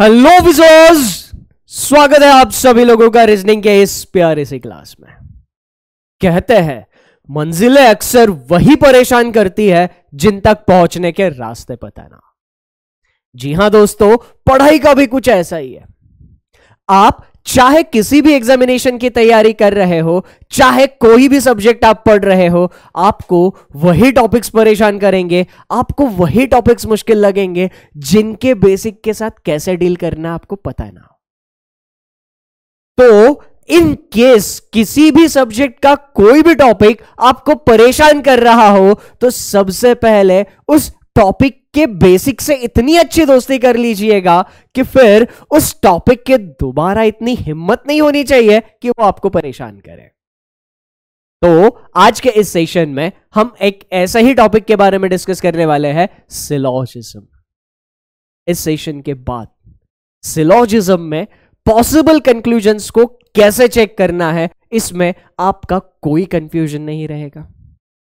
Hello विजोज स्वागत है आप सभी लोगों का रीजनिंग के इस प्यारे से क्लास में कहते हैं मंजिलें अक्सर वही परेशान करती है जिन तक पहुंचने के रास्ते पता ना जी हां दोस्तों पढ़ाई का भी कुछ ऐसा ही है आप चाहे किसी भी एग्जामिनेशन की तैयारी कर रहे हो चाहे कोई भी सब्जेक्ट आप पढ़ रहे हो आपको वही टॉपिक्स परेशान करेंगे आपको वही टॉपिक्स मुश्किल लगेंगे जिनके बेसिक के साथ कैसे डील करना आपको पता ना हो तो इन केस किसी भी सब्जेक्ट का कोई भी टॉपिक आपको परेशान कर रहा हो तो सबसे पहले उस टॉपिक के बेसिक से इतनी अच्छी दोस्ती कर लीजिएगा कि फिर उस टॉपिक के दोबारा इतनी हिम्मत नहीं होनी चाहिए कि वो आपको परेशान करे तो आज के इस सेशन में हम एक ऐसे ही टॉपिक के बारे में डिस्कस करने वाले हैं सिलॉजिज्म इस सेशन के बाद सिलॉजिज्म में पॉसिबल कंक्लूजन को कैसे चेक करना है इसमें आपका कोई कंफ्यूजन नहीं रहेगा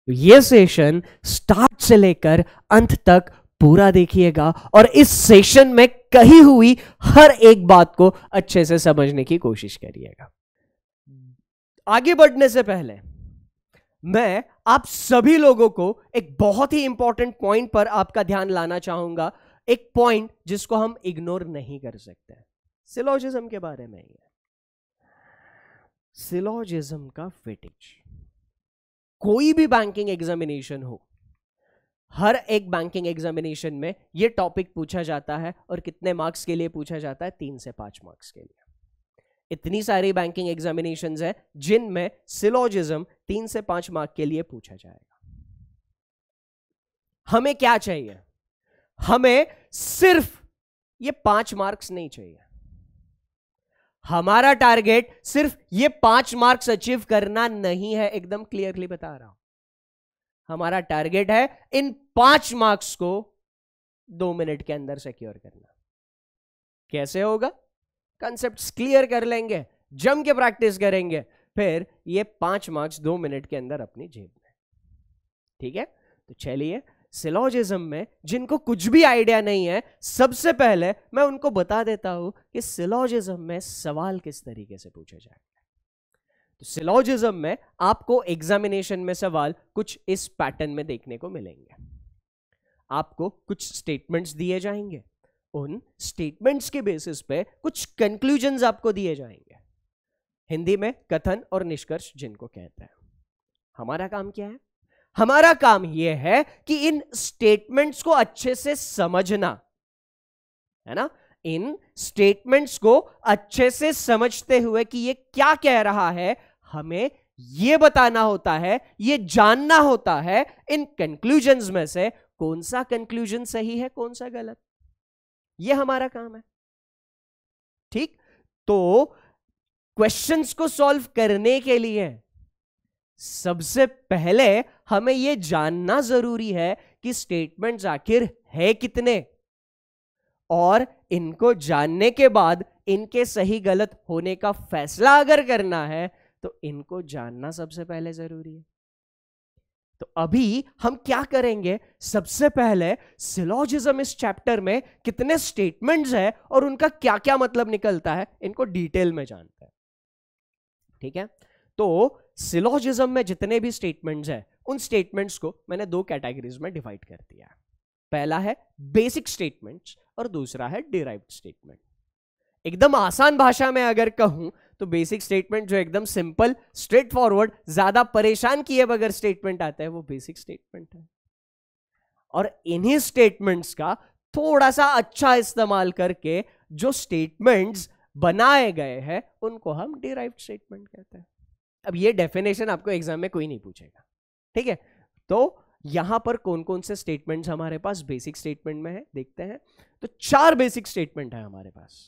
तो ये सेशन स्टार्ट से लेकर अंत तक पूरा देखिएगा और इस सेशन में कही हुई हर एक बात को अच्छे से समझने की कोशिश करिएगा आगे बढ़ने से पहले मैं आप सभी लोगों को एक बहुत ही इंपॉर्टेंट पॉइंट पर आपका ध्यान लाना चाहूंगा एक पॉइंट जिसको हम इग्नोर नहीं कर सकते सिलोजिज्म के बारे में ही सिलोजिज्म का फिटिज कोई भी बैंकिंग एग्जामिनेशन हो हर एक बैंकिंग एग्जामिनेशन में ये टॉपिक पूछा जाता है और कितने मार्क्स के लिए पूछा जाता है तीन से पांच मार्क्स के लिए इतनी सारी बैंकिंग एग्जामिनेशन है जिनमें सिलोजिज्म तीन से पांच मार्क के लिए पूछा जाएगा हमें क्या चाहिए हमें सिर्फ ये पांच मार्क्स नहीं चाहिए हमारा टारगेट सिर्फ ये पांच मार्क्स अचीव करना नहीं है एकदम क्लियरली बता रहा हूं हमारा टारगेट है इन पांच मार्क्स को दो मिनट के अंदर सिक्योर करना कैसे होगा कंसेप्ट क्लियर कर लेंगे जम के प्रैक्टिस करेंगे फिर ये पांच मार्क्स दो मिनट के अंदर अपनी जेब में ठीक है तो चलिए सिलोजिज्म में जिनको कुछ भी आइडिया नहीं है सबसे पहले मैं उनको बता देता हूं कि सिलोजिज्म में सवाल किस तरीके से पूछे जाएंगे तो सिलोजिज्म में आपको एग्जामिनेशन में सवाल कुछ इस पैटर्न में देखने को मिलेंगे आपको कुछ स्टेटमेंट्स दिए जाएंगे उन स्टेटमेंट्स के बेसिस पे कुछ कंक्लूजन आपको दिए जाएंगे हिंदी में कथन और निष्कर्ष जिनको कहते हैं हमारा काम क्या है हमारा काम यह है कि इन स्टेटमेंट्स को अच्छे से समझना है ना इन स्टेटमेंट्स को अच्छे से समझते हुए कि यह क्या कह रहा है हमें यह बताना होता है यह जानना होता है इन कंक्लूजन में से कौन सा कंक्लूजन सही है कौन सा गलत यह हमारा काम है ठीक तो क्वेश्चंस को सॉल्व करने के लिए सबसे पहले हमें यह जानना जरूरी है कि स्टेटमेंट आखिर है कितने और इनको जानने के बाद इनके सही गलत होने का फैसला अगर करना है तो इनको जानना सबसे पहले जरूरी है तो अभी हम क्या करेंगे सबसे पहले सिलोजिज्म इस चैप्टर में कितने स्टेटमेंट्स है और उनका क्या क्या मतलब निकलता है इनको डिटेल में जानते हैं ठीक है तो सिलोजिज्म में जितने भी स्टेटमेंट्स हैं उन स्टेटमेंट्स को मैंने दो कैटेगरीज में डिवाइड कर दिया पहला है बेसिक स्टेटमेंट्स और दूसरा है डिराइव स्टेटमेंट एकदम आसान भाषा में अगर कहूं तो बेसिक स्टेटमेंट जो एकदम सिंपल स्ट्रेट फॉरवर्ड ज्यादा परेशान किए बगैर स्टेटमेंट आता है वो बेसिक स्टेटमेंट है और इन्हीं स्टेटमेंट्स का थोड़ा सा अच्छा इस्तेमाल करके जो स्टेटमेंट्स बनाए गए हैं उनको हम डिराइव स्टेटमेंट कहते हैं अब ये डेफिनेशन आपको एग्जाम में कोई नहीं पूछेगा ठीक है तो यहां पर कौन कौन से स्टेटमेंट्स हमारे पास बेसिक स्टेटमेंट में है देखते हैं तो चार बेसिक स्टेटमेंट है हमारे पास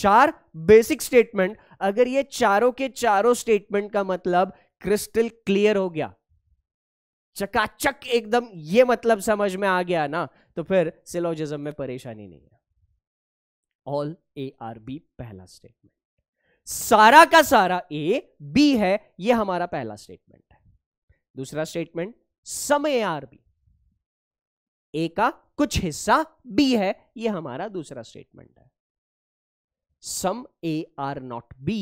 चार बेसिक स्टेटमेंट अगर ये चारों के चारों स्टेटमेंट का मतलब क्रिस्टल क्लियर हो गया चकाचक एकदम ये मतलब समझ में आ गया ना तो फिर सिलोजिज्म में परेशानी नहीं है ऑल ए आर बी पहला स्टेटमेंट सारा का सारा ए बी है ये हमारा पहला स्टेटमेंट है दूसरा स्टेटमेंट समय बी ए का कुछ हिस्सा बी है ये हमारा दूसरा स्टेटमेंट है some A are not B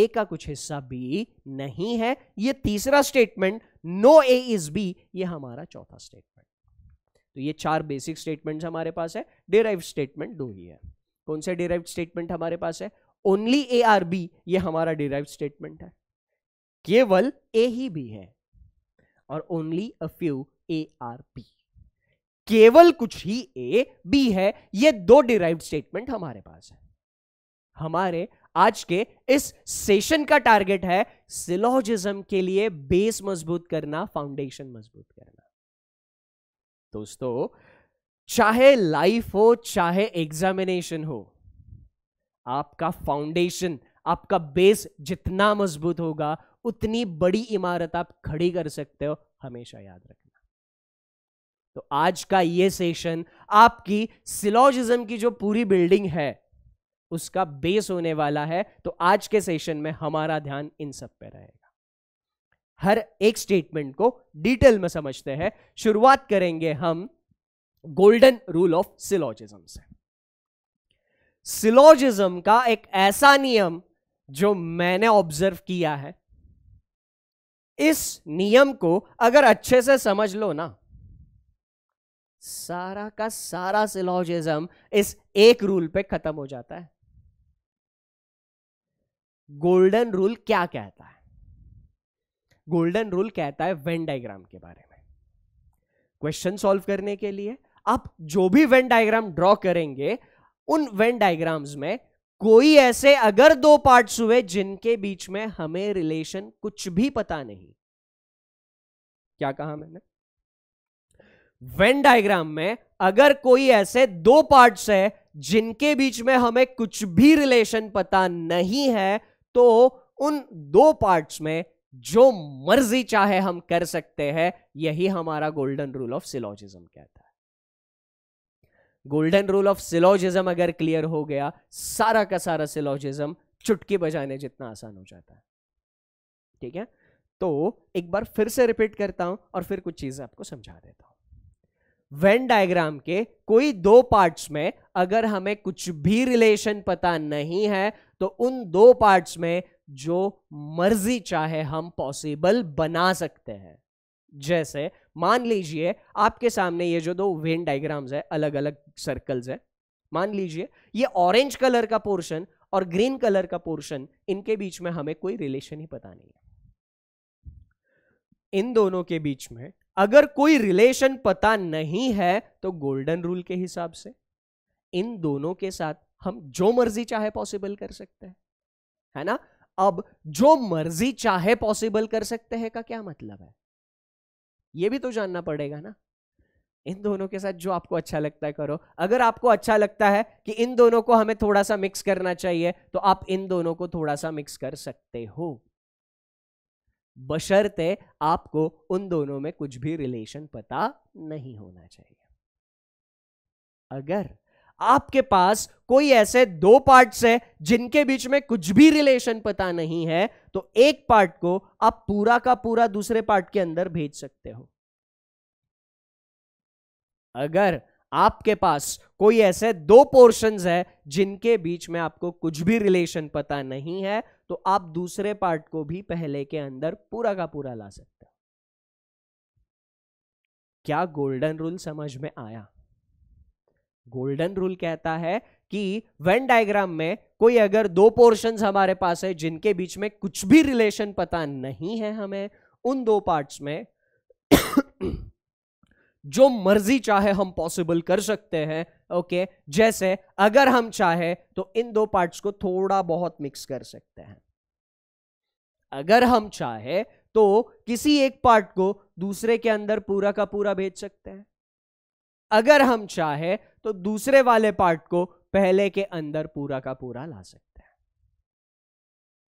ए का कुछ हिस्सा बी नहीं है ये तीसरा statement no A is B ये हमारा चौथा स्टेटमेंट तो ये चार बेसिक स्टेटमेंट्स हमारे पास है डिराइव स्टेटमेंट दो ही है कौन से डिराइव स्टेटमेंट हमारे पास है ओनली ए आर बी ये हमारा डिराइव स्टेटमेंट है केवल ए ही बी है और only a few A are B केवल कुछ ही ए बी है ये दो डिराइव स्टेटमेंट हमारे पास है हमारे आज के इस सेशन का टारगेट है सिलोजिज्म के लिए बेस मजबूत करना फाउंडेशन मजबूत करना दोस्तों चाहे लाइफ हो चाहे एग्जामिनेशन हो आपका फाउंडेशन आपका बेस जितना मजबूत होगा उतनी बड़ी इमारत आप खड़ी कर सकते हो हमेशा याद रखना तो आज का ये सेशन आपकी सिलोजिज्म की जो पूरी बिल्डिंग है उसका बेस होने वाला है तो आज के सेशन में हमारा ध्यान इन सब पे रहेगा हर एक स्टेटमेंट को डिटेल में समझते हैं शुरुआत करेंगे हम गोल्डन रूल ऑफ सिलोजिज्म से सिलोजिज्म का एक ऐसा नियम जो मैंने ऑब्जर्व किया है इस नियम को अगर अच्छे से समझ लो ना सारा का सारा सिलोजिज्म इस एक रूल पे खत्म हो जाता है गोल्डन रूल क्या कहता है गोल्डन रूल कहता है वेन डायग्राम के बारे में क्वेश्चन सॉल्व करने के लिए आप जो भी वेन डायग्राम ड्रॉ करेंगे उन वेन डायग्राम्स में कोई ऐसे अगर दो पार्ट्स हुए जिनके बीच में हमें रिलेशन कुछ भी पता नहीं क्या कहा मैंने वेन डायग्राम में अगर कोई ऐसे दो पार्ट्स है जिनके बीच में हमें कुछ भी रिलेशन पता नहीं है तो उन दो पार्ट्स में जो मर्जी चाहे हम कर सकते हैं यही हमारा गोल्डन रूल ऑफ सिलोजिज्म कहता है गोल्डन रूल ऑफ सिलोजिज्म अगर क्लियर हो गया सारा का सारा सिलोजिज्म चुटकी बजाने जितना आसान हो जाता है ठीक है तो एक बार फिर से रिपीट करता हूं और फिर कुछ चीजें आपको समझा देता हूं वेन डायग्राम के कोई दो पार्ट्स में अगर हमें कुछ भी रिलेशन पता नहीं है तो उन दो पार्ट्स में जो मर्जी चाहे हम पॉसिबल बना सकते हैं जैसे मान लीजिए आपके सामने ये जो दो वेन डायग्राम्स है अलग अलग सर्कल्स है मान लीजिए ये ऑरेंज कलर का पोर्शन और ग्रीन कलर का पोर्शन इनके बीच में हमें कोई रिलेशन ही पता नहीं है इन दोनों के बीच में अगर कोई रिलेशन पता नहीं है तो गोल्डन रूल के हिसाब से इन दोनों के साथ हम जो मर्जी चाहे पॉसिबल कर सकते हैं है ना अब जो मर्जी चाहे पॉसिबल कर सकते हैं का क्या मतलब है ये भी तो जानना पड़ेगा ना इन दोनों के साथ जो आपको अच्छा लगता है करो अगर आपको अच्छा लगता है कि इन दोनों को हमें थोड़ा सा मिक्स करना चाहिए तो आप इन दोनों को थोड़ा सा मिक्स कर सकते हो बशर्ते आपको उन दोनों में कुछ भी रिलेशन पता नहीं होना चाहिए अगर आपके पास कोई ऐसे दो पार्ट्स है जिनके बीच में कुछ भी रिलेशन पता नहीं है तो एक पार्ट को आप पूरा का पूरा दूसरे पार्ट के अंदर भेज सकते हो अगर आपके पास कोई ऐसे दो पोर्शंस है जिनके बीच में आपको कुछ भी रिलेशन पता नहीं है तो आप दूसरे पार्ट को भी पहले के अंदर पूरा का पूरा ला सकते हो क्या गोल्डन रूल समझ में आया गोल्डन रूल कहता है कि वेन डायग्राम में कोई अगर दो पोर्शंस हमारे पास है जिनके बीच में कुछ भी रिलेशन पता नहीं है हमें उन दो पार्ट्स में जो मर्जी चाहे हम पॉसिबल कर सकते हैं ओके okay? जैसे अगर हम चाहे तो इन दो पार्ट्स को थोड़ा बहुत मिक्स कर सकते हैं अगर हम चाहे तो किसी एक पार्ट को दूसरे के अंदर पूरा का पूरा भेज सकते हैं अगर हम चाहे तो दूसरे वाले पार्ट को पहले के अंदर पूरा का पूरा ला सकते हैं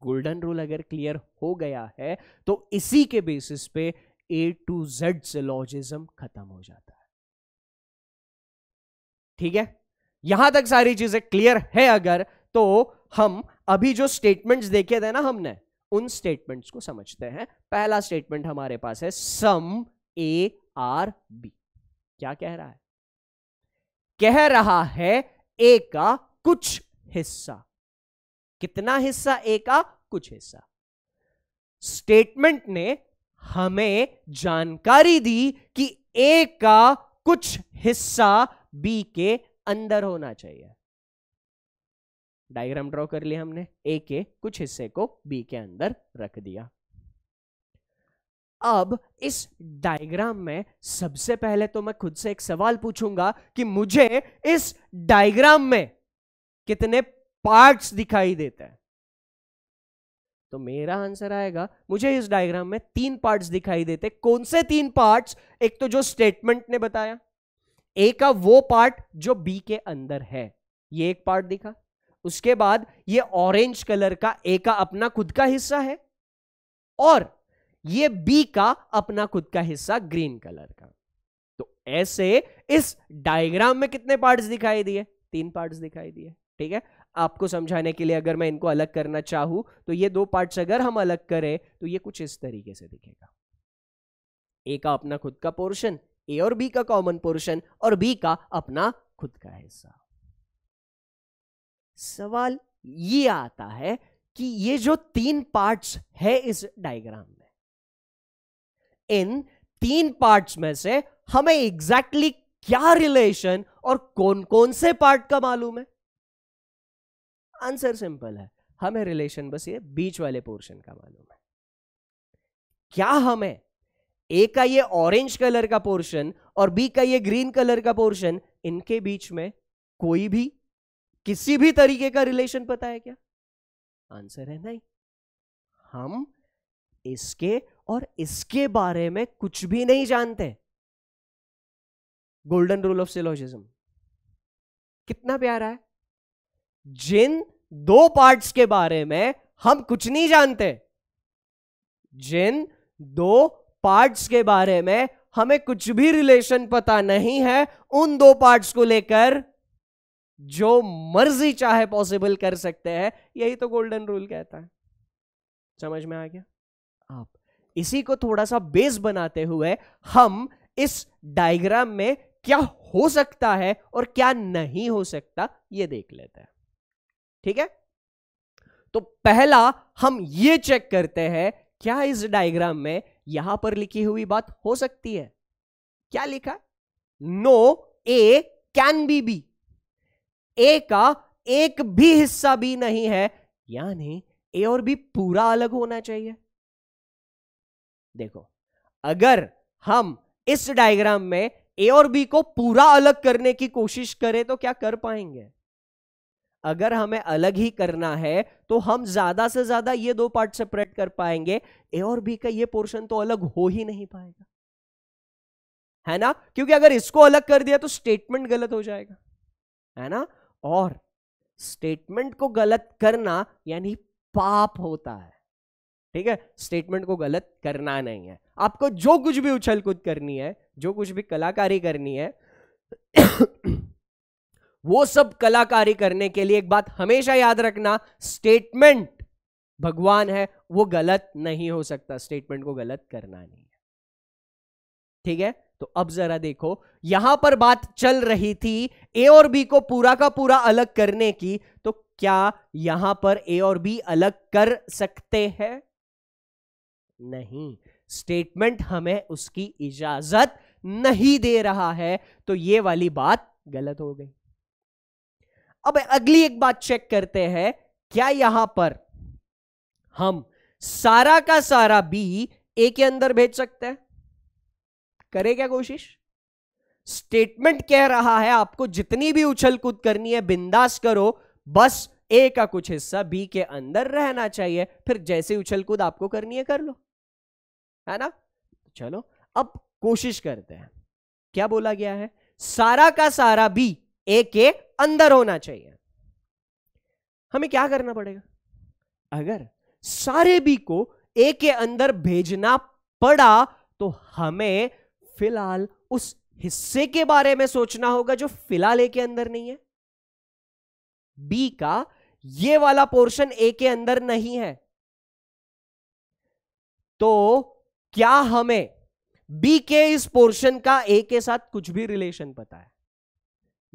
गोल्डन रूल अगर क्लियर हो गया है तो इसी के बेसिस पे ए टू जेड से लॉजिज्म खत्म हो जाता है ठीक है यहां तक सारी चीजें क्लियर है अगर तो हम अभी जो स्टेटमेंट्स देखे थे ना हमने उन स्टेटमेंट्स को समझते हैं पहला स्टेटमेंट हमारे पास है सम ए आर बी क्या कह रहा है कह रहा है ए का कुछ हिस्सा कितना हिस्सा ए का कुछ हिस्सा स्टेटमेंट ने हमें जानकारी दी कि ए का कुछ हिस्सा बी के अंदर होना चाहिए डायग्राम ड्रॉ कर लिया हमने ए के कुछ हिस्से को बी के अंदर रख दिया अब इस डायग्राम में सबसे पहले तो मैं खुद से एक सवाल पूछूंगा कि मुझे इस डायग्राम में कितने पार्ट्स दिखाई देते हैं तो मेरा आंसर आएगा मुझे इस डायग्राम में तीन पार्ट्स दिखाई देते कौन से तीन पार्ट्स एक तो जो स्टेटमेंट ने बताया ए का वो पार्ट जो बी के अंदर है ये एक पार्ट दिखा उसके बाद ये ऑरेंज कलर का ए का अपना खुद का हिस्सा है और ये बी का अपना खुद का हिस्सा ग्रीन कलर का तो ऐसे इस डायग्राम में कितने पार्ट्स दिखाई दिए तीन पार्ट्स दिखाई दिए ठीक है आपको समझाने के लिए अगर मैं इनको अलग करना चाहूं तो ये दो पार्ट्स अगर हम अलग करें तो ये कुछ इस तरीके से दिखेगा ए का अपना खुद का पोर्शन ए और बी का कॉमन पोर्शन और बी का अपना खुद का हिस्सा सवाल ये आता है कि ये जो तीन पार्ट्स है इस डायग्राम में इन तीन पार्ट्स में से हमें एग्जैक्टली exactly क्या रिलेशन और कौन कौन से पार्ट का मालूम है आंसर सिंपल है हमें रिलेशन बस ये बीच वाले पोर्शन का मालूम है क्या हमें ए का ये ऑरेंज कलर का पोर्शन और बी का ये ग्रीन कलर का पोर्शन इनके बीच में कोई भी किसी भी तरीके का रिलेशन पता है क्या आंसर है नहीं हम इसके और इसके बारे में कुछ भी नहीं जानते गोल्डन रूल ऑफ सिलोजिज्म कितना प्यारा है जिन दो पार्ट्स के बारे में हम कुछ नहीं जानते जिन दो पार्ट्स के बारे में हमें कुछ भी रिलेशन पता नहीं है उन दो पार्ट्स को लेकर जो मर्जी चाहे पॉसिबल कर सकते हैं यही तो गोल्डन रूल कहता है समझ में आ गया आप इसी को थोड़ा सा बेस बनाते हुए हम इस डायग्राम में क्या हो सकता है और क्या नहीं हो सकता ये देख लेते हैं ठीक है तो पहला हम ये चेक करते हैं क्या इस डायग्राम में यहां पर लिखी हुई बात हो सकती है क्या लिखा no A can be B A A एक भी हिस्सा भी नहीं है यानी ए और बी पूरा अलग होना चाहिए देखो अगर हम इस डायग्राम में ए और बी को पूरा अलग करने की कोशिश करें तो क्या कर पाएंगे अगर हमें अलग ही करना है तो हम ज्यादा से ज्यादा ये दो पार्ट सेपरेट कर पाएंगे ए और बी का ये पोर्शन तो अलग हो ही नहीं पाएगा है ना क्योंकि अगर इसको अलग कर दिया तो स्टेटमेंट गलत हो जाएगा है ना और स्टेटमेंट को गलत करना यानी पाप होता है ठीक है स्टेटमेंट को गलत करना नहीं है आपको जो कुछ भी उछल कूद करनी है जो कुछ भी कलाकारी करनी है वो सब कलाकारी करने के लिए एक बात हमेशा याद रखना स्टेटमेंट भगवान है वो गलत नहीं हो सकता स्टेटमेंट को गलत करना नहीं है ठीक है तो अब जरा देखो यहां पर बात चल रही थी ए और बी को पूरा का पूरा अलग करने की तो क्या यहां पर ए और बी अलग कर सकते हैं नहीं स्टेटमेंट हमें उसकी इजाजत नहीं दे रहा है तो ये वाली बात गलत हो गई अब अगली एक बात चेक करते हैं क्या यहां पर हम सारा का सारा बी ए के अंदर भेज सकते हैं करें क्या कोशिश स्टेटमेंट कह रहा है आपको जितनी भी उछल कूद करनी है बिंदास करो बस ए का कुछ हिस्सा बी के अंदर रहना चाहिए फिर जैसे उछल कूद आपको करनी है कर लो है ना चलो अब कोशिश करते हैं क्या बोला गया है सारा का सारा बी ए के अंदर होना चाहिए हमें क्या करना पड़ेगा अगर सारे बी को ए के अंदर भेजना पड़ा तो हमें फिलहाल उस हिस्से के बारे में सोचना होगा जो फिलहाल ए के अंदर नहीं है बी का ये वाला पोर्शन ए के अंदर नहीं है तो क्या हमें बी के इस पोर्शन का ए के साथ कुछ भी रिलेशन पता है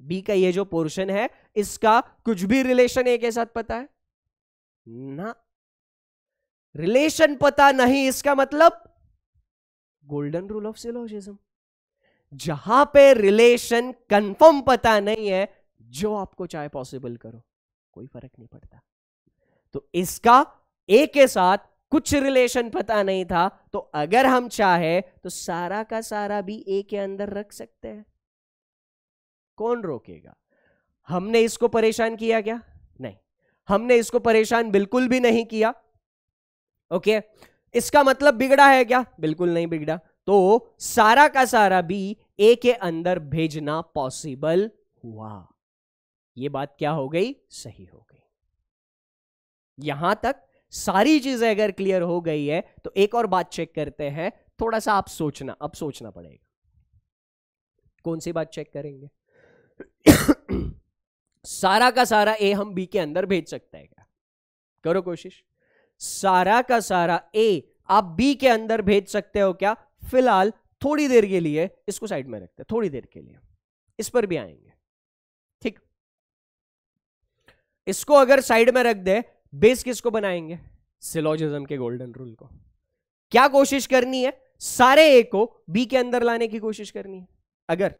बी का ये जो पोर्शन है इसका कुछ भी रिलेशन ए के साथ पता है ना रिलेशन पता नहीं इसका मतलब गोल्डन रूल ऑफ सिलोजिज्म जहां पे रिलेशन कंफर्म पता नहीं है जो आपको चाहे पॉसिबल करो कोई फर्क नहीं पड़ता तो इसका ए के साथ कुछ रिलेशन पता नहीं था तो अगर हम चाहे तो सारा का सारा भी ए के अंदर रख सकते हैं कौन रोकेगा हमने इसको परेशान किया क्या नहीं हमने इसको परेशान बिल्कुल भी नहीं किया ओके इसका मतलब बिगड़ा है क्या बिल्कुल नहीं बिगड़ा तो सारा का सारा भी ए के अंदर भेजना पॉसिबल हुआ ये बात क्या हो गई सही हो गई यहां तक सारी चीजें अगर क्लियर हो गई है तो एक और बात चेक करते हैं थोड़ा सा आप सोचना अब सोचना पड़ेगा कौन सी बात चेक करेंगे सारा का सारा ए हम बी के अंदर भेज सकते हैं क्या करो कोशिश सारा का सारा ए आप बी के अंदर भेज सकते हो क्या फिलहाल थोड़ी देर के लिए इसको साइड में रखते हैं थोड़ी देर के लिए इस पर भी आएंगे ठीक इसको अगर साइड में रख दे बेस किसको बनाएंगे सिलोजिज्म के गोल्डन रूल को क्या कोशिश करनी है सारे ए को बी के अंदर लाने की कोशिश करनी है अगर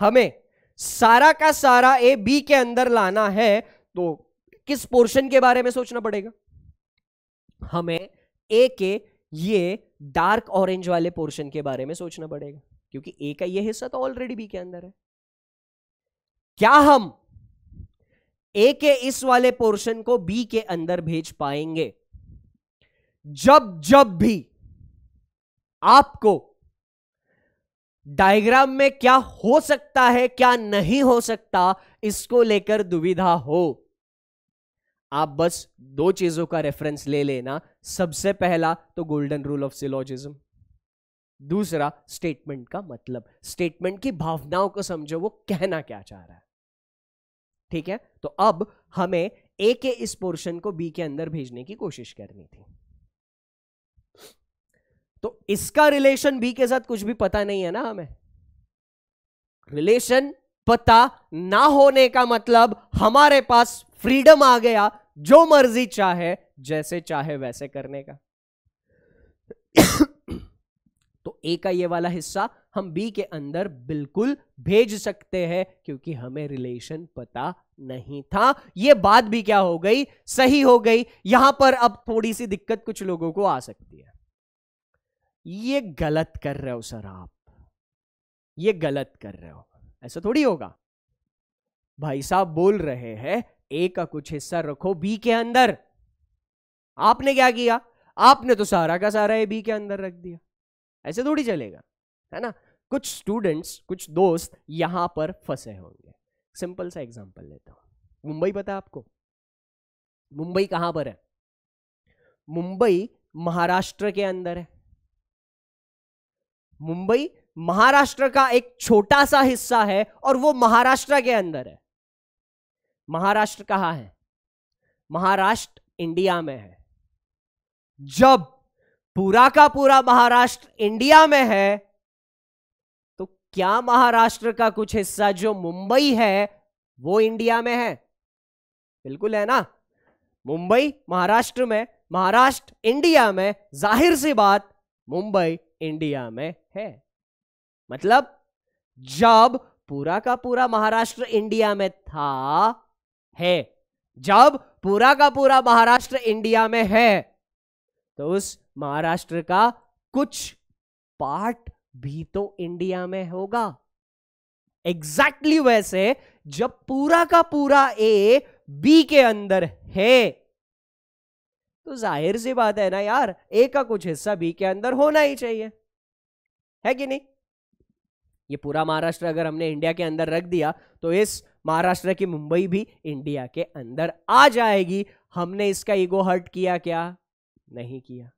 हमें सारा का सारा ए बी के अंदर लाना है तो किस पोर्शन के बारे में सोचना पड़ेगा हमें ए के ये डार्क ऑरेंज वाले पोर्शन के बारे में सोचना पड़ेगा क्योंकि ए का ये हिस्सा तो ऑलरेडी बी के अंदर है क्या हम ए के इस वाले पोर्शन को बी के अंदर भेज पाएंगे जब जब भी आपको डायग्राम में क्या हो सकता है क्या नहीं हो सकता इसको लेकर दुविधा हो आप बस दो चीजों का रेफरेंस ले लेना सबसे पहला तो गोल्डन रूल ऑफ सिलोजिज्म दूसरा स्टेटमेंट का मतलब स्टेटमेंट की भावनाओं को समझो वो कहना क्या चाह रहा है ठीक है तो अब हमें ए के इस पोर्शन को बी के अंदर भेजने की कोशिश करनी थी तो इसका रिलेशन बी के साथ कुछ भी पता नहीं है ना हमें रिलेशन पता ना होने का मतलब हमारे पास फ्रीडम आ गया जो मर्जी चाहे जैसे चाहे वैसे करने का तो ए का ये वाला हिस्सा हम बी के अंदर बिल्कुल भेज सकते हैं क्योंकि हमें रिलेशन पता नहीं था ये बात भी क्या हो गई सही हो गई यहां पर अब थोड़ी सी दिक्कत कुछ लोगों को आ सकती है ये गलत कर रहे हो सर आप ये गलत कर रहे हो ऐसा थोड़ी होगा भाई साहब बोल रहे हैं ए का कुछ हिस्सा रखो बी के अंदर आपने क्या किया आपने तो सारा का सारा ए बी के अंदर रख दिया ऐसे थोड़ी चलेगा है ना कुछ स्टूडेंट्स कुछ दोस्त यहाँ पर फंसे होंगे सिंपल सा एग्जाम्पल लेता हूँ मुंबई पता आपको मुंबई कहाँ पर है मुंबई महाराष्ट्र के अंदर है मुंबई महाराष्ट्र का एक छोटा सा हिस्सा है और वो महाराष्ट्र के अंदर है महाराष्ट्र कहां है महाराष्ट्र इंडिया में है जब पूरा का पूरा महाराष्ट्र इंडिया में है तो क्या महाराष्ट्र का कुछ हिस्सा जो मुंबई है वो इंडिया में है बिल्कुल है ना मुंबई महाराष्ट्र में महाराष्ट्र इंडिया में जाहिर सी बात मुंबई इंडिया में है मतलब जब पूरा का पूरा महाराष्ट्र इंडिया में था है जब पूरा का पूरा महाराष्ट्र इंडिया में है तो उस महाराष्ट्र का कुछ पार्ट भी तो इंडिया में होगा एग्जैक्टली exactly वैसे जब पूरा का पूरा ए बी के अंदर है तो जाहिर सी बात है ना यार ए का कुछ हिस्सा बी के अंदर होना ही चाहिए है कि नहीं ये पूरा महाराष्ट्र अगर हमने इंडिया के अंदर रख दिया तो इस महाराष्ट्र की मुंबई भी इंडिया के अंदर आ जाएगी हमने इसका ईगो हर्ट किया क्या नहीं किया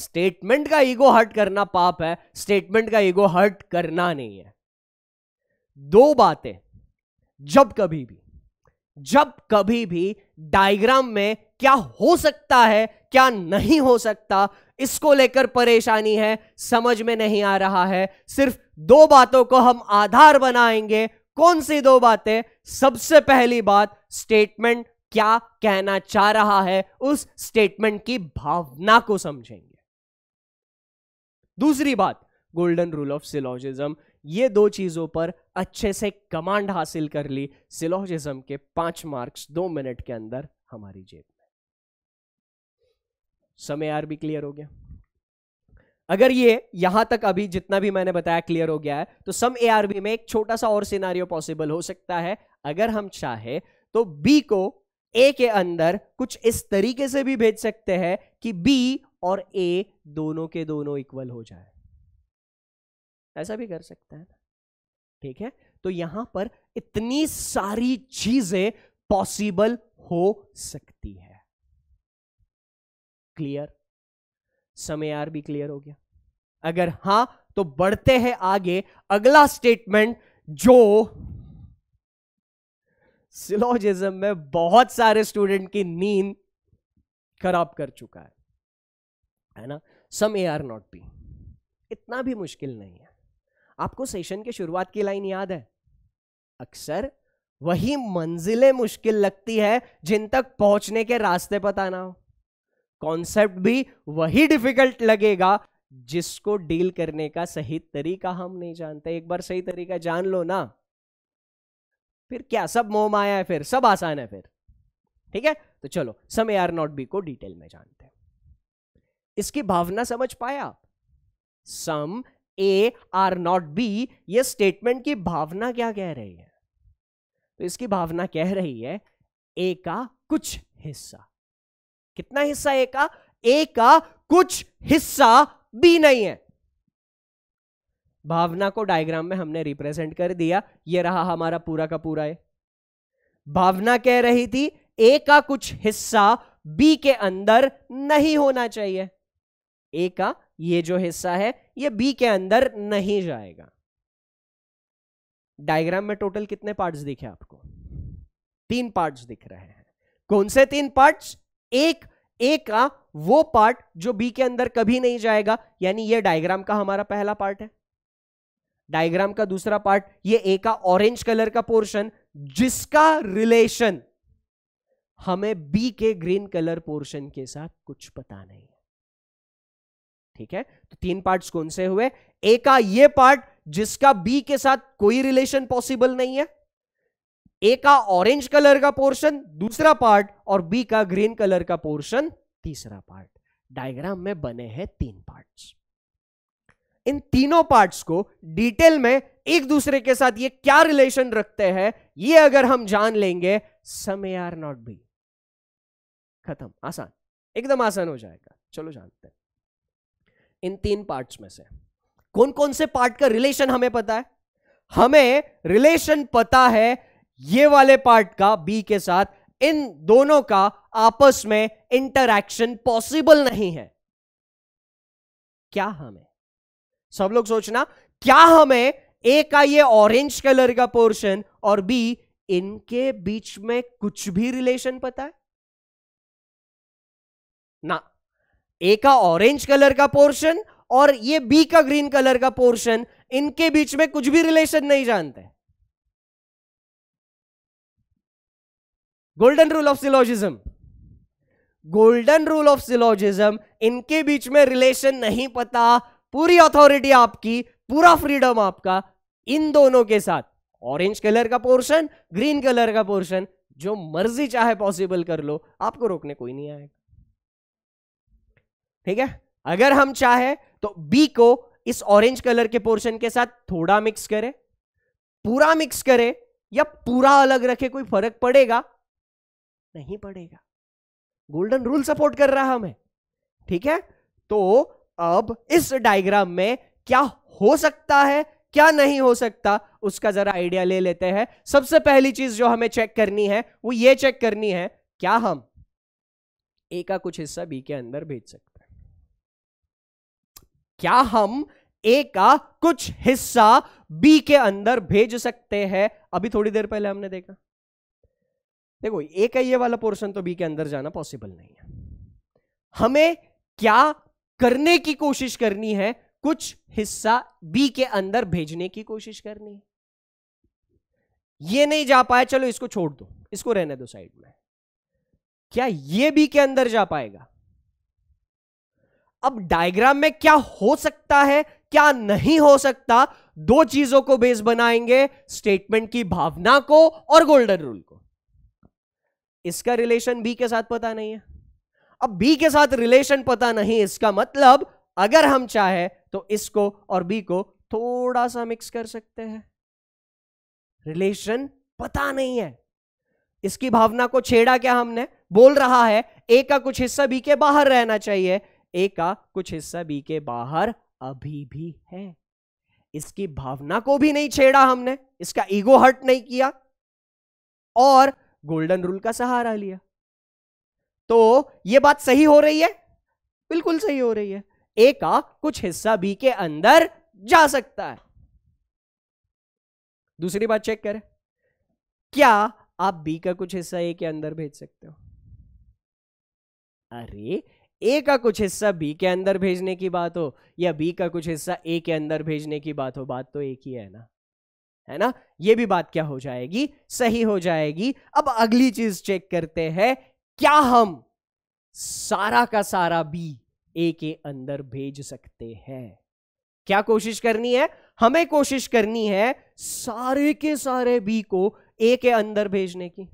स्टेटमेंट का ईगो हर्ट करना पाप है स्टेटमेंट का ईगो हर्ट करना नहीं है दो बातें जब कभी भी जब कभी भी डायग्राम में क्या हो सकता है क्या नहीं हो सकता इसको लेकर परेशानी है समझ में नहीं आ रहा है सिर्फ दो बातों को हम आधार बनाएंगे कौन सी दो बातें सबसे पहली बात स्टेटमेंट क्या कहना चाह रहा है उस स्टेटमेंट की भावना को समझेंगे दूसरी बात गोल्डन रूल ऑफ सिलोजिज्म ये दो चीजों पर अच्छे से कमांड हासिल कर ली सिलोजिज्म के पांच मार्क्स दो मिनट के अंदर हमारी जेब में समय यार भी क्लियर हो गया अगर ये यहां तक अभी जितना भी मैंने बताया क्लियर हो गया है तो सम ए में एक छोटा सा और सिनारियो पॉसिबल हो सकता है अगर हम चाहे तो बी को ए के अंदर कुछ इस तरीके से भी भेज सकते हैं कि बी और ए दोनों के दोनों इक्वल हो जाए ऐसा भी कर सकते हैं ठीक है तो यहां पर इतनी सारी चीजें पॉसिबल हो सकती है क्लियर समय आर भी क्लियर हो गया अगर हां तो बढ़ते हैं आगे अगला स्टेटमेंट जो सिलोजिज्म में बहुत सारे स्टूडेंट की नींद खराब कर चुका है है ना some A are not B इतना भी मुश्किल नहीं है आपको सेशन की शुरुआत की लाइन याद है अक्सर वही मंजिलें मुश्किल लगती है जिन तक पहुंचने के रास्ते पता ना हो कॉन्सेप्ट भी वही डिफिकल्ट लगेगा जिसको डील करने का सही तरीका हम नहीं जानते एक बार सही तरीका जान लो ना फिर क्या सब मोह माया है फिर सब आसान है फिर ठीक है तो चलो some A are not B को डिटेल में जानते हैं इसकी भावना समझ पाए आप some A are not B ये स्टेटमेंट की भावना क्या कह रही है तो इसकी भावना कह रही है ए का कुछ हिस्सा कितना हिस्सा ए का ए का कुछ हिस्सा बी नहीं है भावना को डायग्राम में हमने रिप्रेजेंट कर दिया ये रहा हमारा पूरा का पूरा है भावना कह रही थी ए का कुछ हिस्सा बी के अंदर नहीं होना चाहिए ए का ये जो हिस्सा है ये बी के अंदर नहीं जाएगा डायग्राम में टोटल कितने पार्ट्स दिखे आपको तीन पार्ट्स दिख रहे हैं कौन से तीन पार्ट्स एक ए का वो पार्ट जो बी के अंदर कभी नहीं जाएगा यानी ये डायग्राम का हमारा पहला पार्ट है डायग्राम का दूसरा पार्ट ये ए का ऑरेंज कलर का पोर्शन जिसका रिलेशन हमें बी के ग्रीन कलर पोर्शन के साथ कुछ पता नहीं है ठीक है तो तीन पार्ट्स कौन से हुए ए का ये पार्ट जिसका बी के साथ कोई रिलेशन पॉसिबल नहीं है ए का ऑरेंज कलर का पोर्शन दूसरा पार्ट और बी का ग्रीन कलर का पोर्शन तीसरा पार्ट डायग्राम में बने हैं तीन पार्ट्स इन तीनों पार्ट्स को डिटेल में एक दूसरे के साथ ये क्या रिलेशन रखते हैं ये अगर हम जान लेंगे समय आर नॉट बी खत्म आसान एकदम आसान हो जाएगा चलो जानते हैं इन तीन पार्ट्स में से कौन कौन से पार्ट का रिलेशन हमें पता है हमें रिलेशन पता है ये वाले पार्ट का बी के साथ इन दोनों का आपस में इंटरक्शन पॉसिबल नहीं है क्या हमें सब लोग सोचना क्या हमें ए का ये ऑरेंज कलर का पोर्शन और बी इनके बीच में कुछ भी रिलेशन पता है ना ए का ऑरेंज कलर का पोर्शन और ये बी का ग्रीन कलर का पोर्शन इनके बीच में कुछ भी रिलेशन नहीं जानते golden rule of syllogism golden rule of syllogism इनके बीच में रिलेशन नहीं पता पूरी अथॉरिटी आपकी पूरा फ्रीडम आपका इन दोनों के साथ ऑरेंज कलर का पोर्शन ग्रीन कलर का पोर्शन जो मर्जी चाहे पॉसिबल कर लो आपको रोकने कोई नहीं आएगा ठीक है अगर हम चाहे तो बी को इस ऑरेंज कलर के पोर्शन के साथ थोड़ा मिक्स करें पूरा मिक्स करें या पूरा अलग रखे कोई फर्क पड़ेगा नहीं पड़ेगा गोल्डन रूल सपोर्ट कर रहा हमें ठीक है तो अब इस डायग्राम में क्या हो सकता है क्या नहीं हो सकता उसका जरा आइडिया ले लेते हैं सबसे पहली चीज जो हमें चेक करनी है वो ये चेक करनी है क्या हम ए का कुछ हिस्सा बी के अंदर भेज सकते हैं क्या हम ए का कुछ हिस्सा बी के अंदर भेज सकते हैं अभी थोड़ी देर पहले हमने देखा देखो ए का ये वाला पोर्शन तो बी के अंदर जाना पॉसिबल नहीं है हमें क्या करने की कोशिश करनी है कुछ हिस्सा बी के अंदर भेजने की कोशिश करनी है ये नहीं जा पाया चलो इसको छोड़ दो इसको रहने दो साइड में क्या ये बी के अंदर जा पाएगा अब डायग्राम में क्या हो सकता है क्या नहीं हो सकता दो चीजों को बेस बनाएंगे स्टेटमेंट की भावना को और गोल्डन रूल को इसका रिलेशन बी के साथ पता नहीं है अब बी के साथ रिलेशन पता नहीं इसका मतलब अगर हम चाहे तो इसको और बी को थोड़ा सा मिक्स कर सकते हैं रिलेशन पता नहीं है इसकी भावना को छेड़ा क्या हमने बोल रहा है ए का कुछ हिस्सा बी के बाहर रहना चाहिए ए का कुछ हिस्सा बी के बाहर अभी भी है इसकी भावना को भी नहीं छेड़ा हमने इसका ईगो हर्ट नहीं किया और गोल्डन रूल का सहारा लिया तो ये बात सही हो रही है बिल्कुल सही हो रही है ए का कुछ हिस्सा बी के अंदर जा सकता है दूसरी बात चेक करें क्या आप बी का कुछ हिस्सा ए के अंदर भेज सकते हो अरे ए का कुछ हिस्सा बी के अंदर भेजने की बात हो या बी का कुछ हिस्सा ए के अंदर भेजने की बात हो बात तो एक ही है ना है ना ये भी बात क्या हो जाएगी सही हो जाएगी अब अगली चीज चेक करते हैं क्या हम सारा का सारा बी ए के अंदर भेज सकते हैं क्या कोशिश करनी है हमें कोशिश करनी है सारे के सारे बी को ए के अंदर भेजने की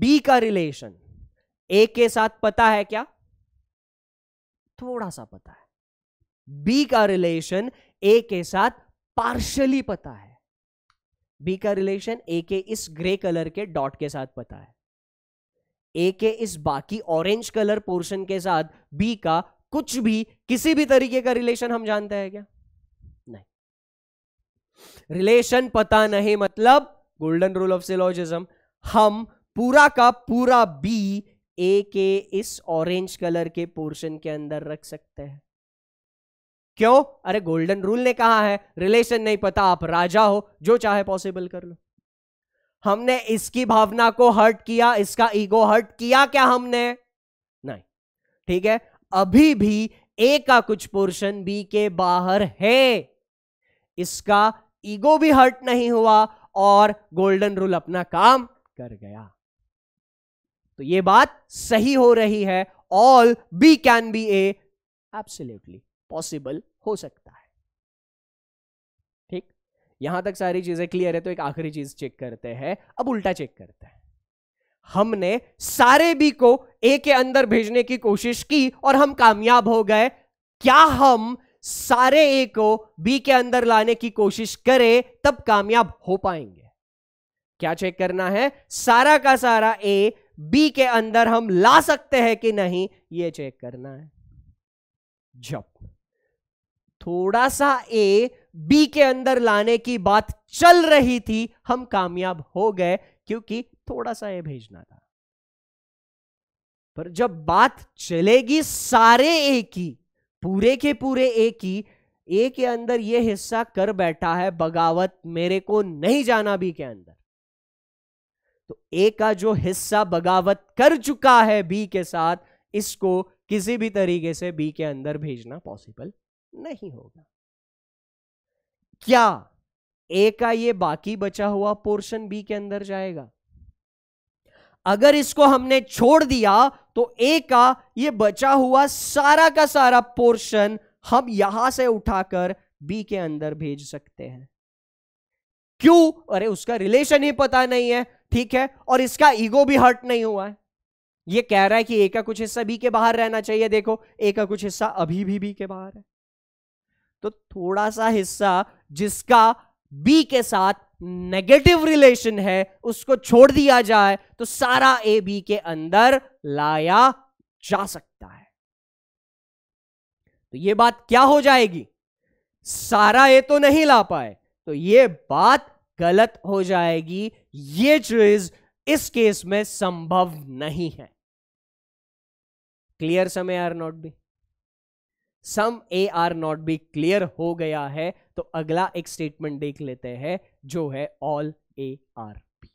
बी का रिलेशन ए के साथ पता है क्या थोड़ा सा पता है बी का रिलेशन ए के साथ पार्शली पता है बी का रिलेशन ए के इस ग्रे कलर के डॉट के साथ पता है ए के इस बाकी ऑरेंज कलर पोर्शन के साथ बी का कुछ भी किसी भी तरीके का रिलेशन हम जानते हैं क्या नहीं रिलेशन पता नहीं मतलब गोल्डन रूल ऑफ सिलोजिज्म हम पूरा का पूरा बी ए के इस ऑरेंज कलर के पोर्शन के अंदर रख सकते हैं क्यों अरे गोल्डन रूल ने कहा है रिलेशन नहीं पता आप राजा हो जो चाहे पॉसिबल कर लो हमने इसकी भावना को हर्ट किया इसका ईगो हर्ट किया क्या हमने नहीं ठीक है अभी भी ए का कुछ पोर्शन बी के बाहर है इसका ईगो भी हर्ट नहीं हुआ और गोल्डन रूल अपना काम कर गया तो ये बात सही हो रही है all B can be A absolutely possible हो सकता है ठीक यहां तक सारी चीजें क्लियर है तो एक आखिरी चीज चेक करते हैं अब उल्टा चेक करते हैं हमने सारे बी को ए के अंदर भेजने की कोशिश की और हम कामयाब हो गए क्या हम सारे ए को बी के अंदर लाने की कोशिश करें तब कामयाब हो पाएंगे क्या चेक करना है सारा का सारा ए बी के अंदर हम ला सकते हैं कि नहीं ये चेक करना है जब थोड़ा सा ए बी के अंदर लाने की बात चल रही थी हम कामयाब हो गए क्योंकि थोड़ा सा ए भेजना था पर जब बात चलेगी सारे ए की पूरे के पूरे ए की ए के अंदर यह हिस्सा कर बैठा है बगावत मेरे को नहीं जाना बी के अंदर तो ए का जो हिस्सा बगावत कर चुका है बी के साथ इसको किसी भी तरीके से बी के अंदर भेजना पॉसिबल नहीं होगा क्या ए का ये बाकी बचा हुआ पोर्शन बी के अंदर जाएगा अगर इसको हमने छोड़ दिया तो ए का ये बचा हुआ सारा का सारा पोर्शन हम यहां से उठाकर बी के अंदर भेज सकते हैं क्यों अरे उसका रिलेशन ही पता नहीं है ठीक है और इसका ईगो भी हर्ट नहीं हुआ है ये कह रहा है कि ए का कुछ हिस्सा बी के बाहर रहना चाहिए देखो ए का कुछ हिस्सा अभी भी बी के बाहर है तो थोड़ा सा हिस्सा जिसका बी के साथ नेगेटिव रिलेशन है उसको छोड़ दिया जाए तो सारा ए बी के अंदर लाया जा सकता है तो ये बात क्या हो जाएगी सारा ए तो नहीं ला पाए तो ये बात गलत हो जाएगी ये चीज इस केस में संभव नहीं है clear some are not B some A are not B clear हो गया है तो अगला एक स्टेटमेंट देख लेते हैं जो है ऑल ए आर बी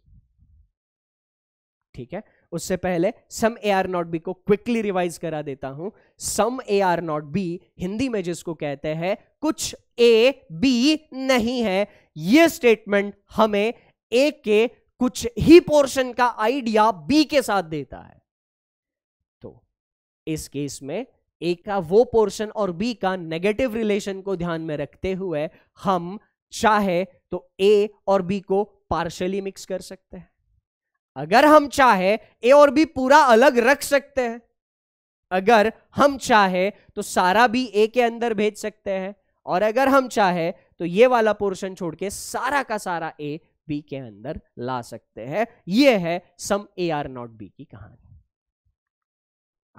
ठीक है उससे पहले some A are not B को क्विकली रिवाइज करा देता हूं some A are not B Hindi में जिसको कहते हैं कुछ ए बी नहीं है यह स्टेटमेंट हमें ए के कुछ ही पोर्शन का आइडिया बी के साथ देता है तो इस केस में ए का वो पोर्शन और बी का नेगेटिव रिलेशन को ध्यान में रखते हुए हम चाहे तो ए और बी को पार्शली मिक्स कर सकते हैं अगर हम चाहे ए और बी पूरा अलग रख सकते हैं अगर हम चाहे तो सारा बी ए के अंदर भेज सकते हैं और अगर हम चाहे तो ये वाला पोर्शन छोड़ के सारा का सारा ए बी के अंदर ला सकते हैं ये है some A are not B की कहानी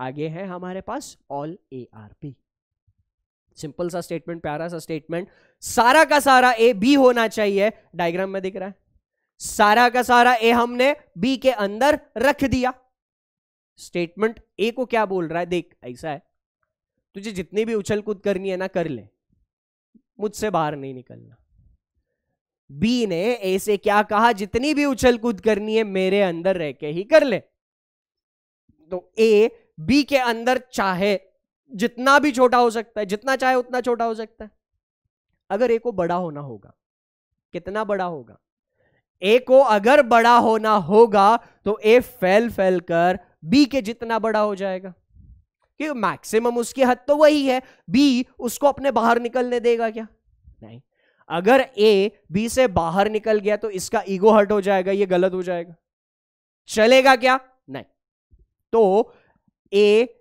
आगे है हमारे पास all A are P simple सा स्टेटमेंट प्यारा सा स्टेटमेंट सारा का सारा ए बी होना चाहिए डायग्राम में दिख रहा है सारा का सारा ए हमने बी के अंदर रख दिया स्टेटमेंट ए को क्या बोल रहा है देख ऐसा है तुझे जितनी भी उछल कूद करनी है ना कर ले मुझसे बाहर नहीं निकलना बी ने ए से क्या कहा जितनी भी उछल कूद करनी है मेरे अंदर रह के ही कर ले तो ए बी के अंदर चाहे जितना भी छोटा हो सकता है जितना चाहे उतना छोटा हो सकता है अगर ए को बड़ा होना होगा कितना बड़ा होगा ए को अगर बड़ा होना होगा तो ए फैल फैल कर बी के जितना बड़ा हो जाएगा कि मैक्सिमम उसकी हद तो वही है बी उसको अपने बाहर निकलने देगा क्या नहीं अगर ए बी से बाहर निकल गया तो इसका ईगो हर्ट हो जाएगा ये गलत हो जाएगा चलेगा क्या नहीं तो ए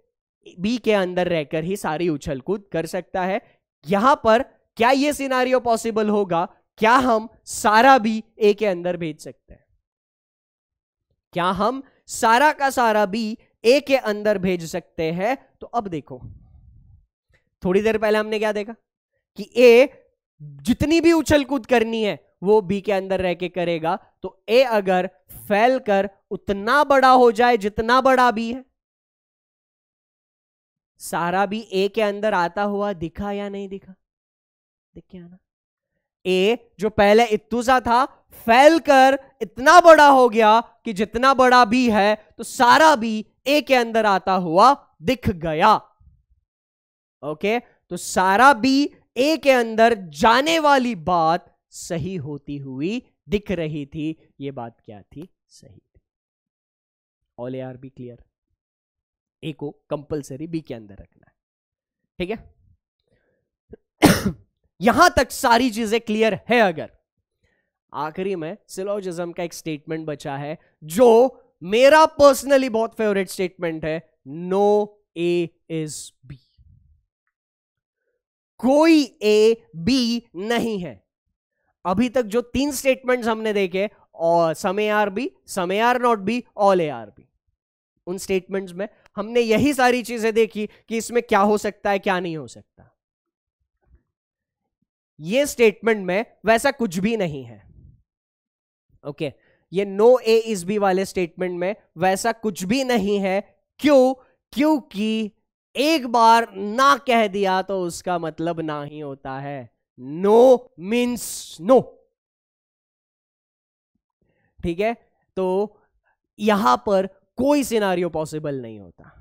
बी के अंदर रहकर ही सारी उछल कूद कर सकता है यहां पर क्या यह सिनारियो पॉसिबल होगा क्या हम सारा बी ए के अंदर भेज सकते हैं क्या हम सारा का सारा बी ए के अंदर भेज सकते हैं तो अब देखो थोड़ी देर पहले हमने क्या देखा कि ए जितनी भी उछल कूद करनी है वो बी के अंदर रह के करेगा तो ए अगर फैल कर उतना बड़ा हो जाए जितना बड़ा बी है सारा भी ए के अंदर आता हुआ दिखा या नहीं दिखा देख गया ना ए जो पहले इतुसा था फैल कर इतना बड़ा हो गया कि जितना बड़ा भी है तो सारा भी ए के अंदर आता हुआ दिख गया ओके तो सारा भी ए के अंदर जाने वाली बात सही होती हुई दिख रही थी ये बात क्या थी सही थी all A are B clear A को कंपलसरी बी के अंदर रखना है ठीक है यहां तक सारी चीजें क्लियर है अगर आखिरी में सिलोजिज्म का एक स्टेटमेंट बचा है जो मेरा पर्सनली बहुत फेवरेट स्टेटमेंट है नो ए इज बी कोई ए बी नहीं है अभी तक जो तीन स्टेटमेंट्स हमने देखे और some are B some are not B all A are B उन स्टेटमेंट्स में हमने यही सारी चीजें देखी कि इसमें क्या हो सकता है क्या नहीं हो सकता ये स्टेटमेंट में वैसा कुछ भी नहीं है ओके okay, ये नो ए इज बी वाले स्टेटमेंट में वैसा कुछ भी नहीं है क्यों क्योंकि एक बार ना कह दिया तो उसका मतलब ना ही होता है नो मीन्स नो ठीक है तो यहां पर कोई सिनारियो पॉसिबल नहीं होता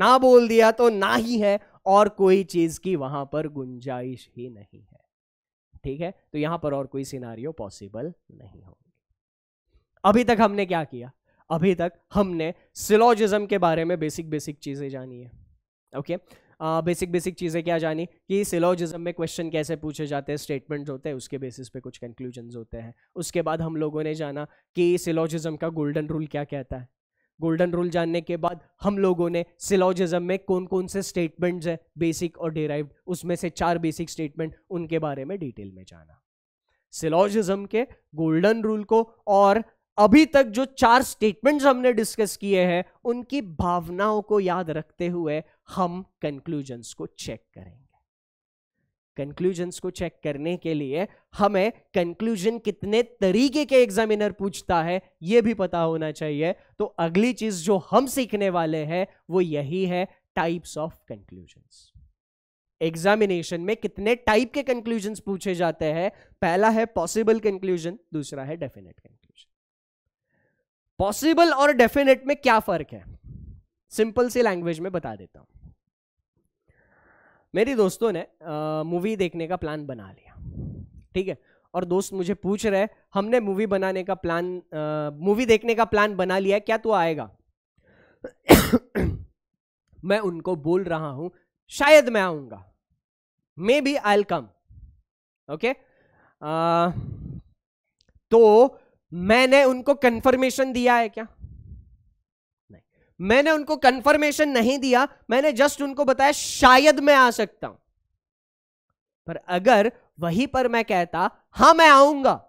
ना बोल दिया तो ना ही है और कोई चीज की वहां पर गुंजाइश ही नहीं है ठीक है तो यहां पर और कोई सिनारियो पॉसिबल नहीं होगी अभी तक हमने क्या किया अभी तक हमने सिलोजिज्म के बारे में बेसिक बेसिक चीजें जानी है ओके बेसिक बेसिक चीज़ें क्या जानी कि सिलोजिज्म में क्वेश्चन कैसे पूछे जाते हैं स्टेटमेंट होते हैं उसके बेसिस पे कुछ कंक्लूजन होते हैं उसके बाद हम लोगों ने जाना कि सिलोजिज्म का गोल्डन रूल क्या कहता है गोल्डन रूल जानने के बाद हम लोगों ने सिलोजिज्म में कौन कौन से स्टेटमेंट्स हैं बेसिक और डेराइव्ड उसमें से चार बेसिक स्टेटमेंट उनके बारे में डिटेल में जाना सिलोजिज्म के गोल्डन रूल को और अभी तक जो चार स्टेटमेंट्स हमने डिस्कस किए हैं उनकी भावनाओं को याद रखते हुए हम कंक्लूजन्स को चेक करेंगे कंक्लूजन को चेक करने के लिए हमें कंक्लूजन कितने तरीके के एग्जामिनर पूछता है यह भी पता होना चाहिए तो अगली चीज जो हम सीखने वाले हैं वो यही है टाइप्स ऑफ कंक्लूजन एग्जामिनेशन में कितने टाइप के कंक्लूजन पूछे जाते हैं पहला है पॉसिबल कंक्लूजन दूसरा है डेफिनेट कंक्लूजन पॉसिबल और डेफिनेट में क्या फर्क है सिंपल सी लैंग्वेज में बता देता हूं मेरी दोस्तों ने मूवी देखने का प्लान बना लिया ठीक है और दोस्त मुझे पूछ रहे हमने मूवी बनाने का प्लान मूवी देखने का प्लान बना लिया क्या तू आएगा मैं उनको बोल रहा हूं शायद मैं आऊंगा may B I come okay तो मैंने उनको कंफर्मेशन दिया है क्या मैंने उनको कंफर्मेशन नहीं दिया मैंने जस्ट उनको बताया शायद मैं आ सकता हूं पर अगर वहीं पर मैं कहता हां मैं आऊंगा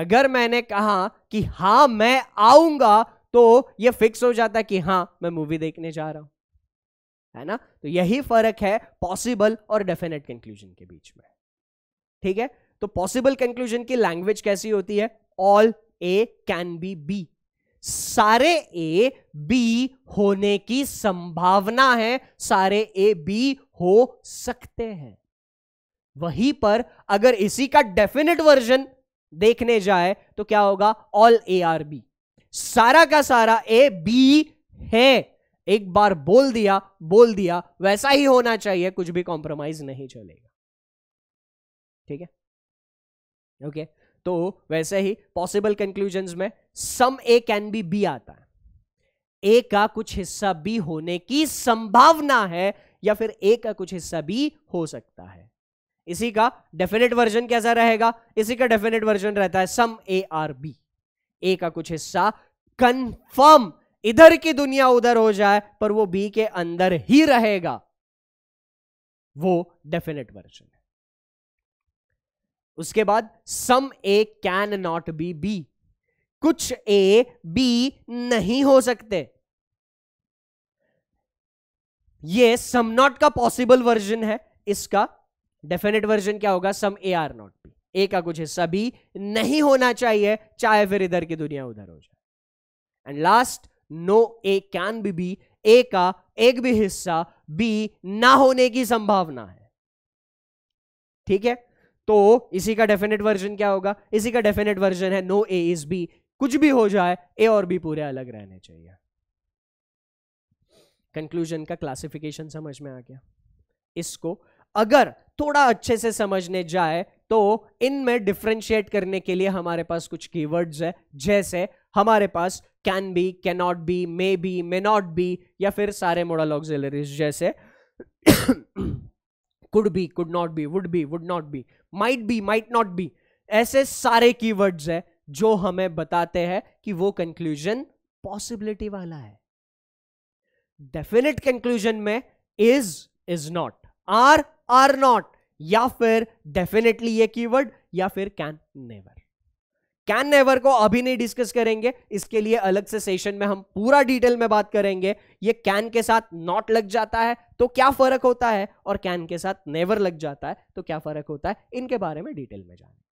अगर मैंने कहा कि हां मैं आऊंगा तो यह फिक्स हो जाता कि हां मैं मूवी देखने जा रहा हूं है ना तो यही फर्क है पॉसिबल और डेफिनेट कंक्लूजन के बीच में ठीक है तो पॉसिबल कंक्लूजन की लैंग्वेज कैसी होती है all A can be B सारे ए बी होने की संभावना है सारे ए बी हो सकते हैं वहीं पर अगर इसी का डेफिनेट वर्जन देखने जाए तो क्या होगा ऑल ए आर बी सारा का सारा ए बी है एक बार बोल दिया बोल दिया वैसा ही होना चाहिए कुछ भी कॉम्प्रोमाइज नहीं चलेगा ठीक है ओके okay. तो वैसे ही पॉसिबल कंक्लूजन में some A can be B B है ए का कुछ हिस्सा बी होने की संभावना है या फिर ए का कुछ हिस्सा बी हो सकता है इसी का डेफिनेट वर्जन कैसा रहेगा इसी का डेफिनेट वर्जन रहता है सम ए आर बी ए का कुछ हिस्सा कंफर्म इधर की दुनिया उधर हो जाए पर वो बी के अंदर ही रहेगा वो डेफिनेट वर्जन है उसके बाद some A can not be B कुछ ए बी नहीं हो सकते ये सम नॉट का पॉसिबल वर्जन है इसका डेफिनेट वर्जन क्या होगा some A are not B ए का कुछ हिस्सा भी नहीं होना चाहिए चाहे फिर इधर की दुनिया उधर हो जाए and last no A can be B A A एक भी हिस्सा बी ना होने की संभावना है ठीक है तो इसी का डेफिनेट वर्जन क्या होगा इसी का डेफिनेट वर्जन है नो ए इज बी कुछ भी हो जाए ए और बी पूरे अलग रहने चाहिए कंक्लूजन का क्लासिफिकेशन समझ में आ गया इसको अगर थोड़ा अच्छे से समझने जाए तो इनमें डिफ्रेंशिएट करने के लिए हमारे पास कुछ कीवर्ड्स है जैसे हमारे पास can be can not be may be may not be या फिर सारे मोडल ऑक्सिलरीज जैसे could be could not be would be would not be might be might not be ऐसे सारे कीवर्ड्स है जो हमें बताते हैं कि वो कंक्लूजन पॉसिबिलिटी वाला है डेफिनेट कंक्लूजन में is is not are are not या फिर डेफिनेटली ये कीवर्ड या फिर कैन नेवर कैन नेवर को अभी नहीं डिस्कस करेंगे इसके लिए अलग से सेशन में हम पूरा डिटेल में बात करेंगे ये कैन के साथ नॉट लग जाता है तो क्या फर्क होता है और कैन के साथ नेवर लग जाता है तो क्या फर्क होता है इनके बारे में डिटेल में जानेंगे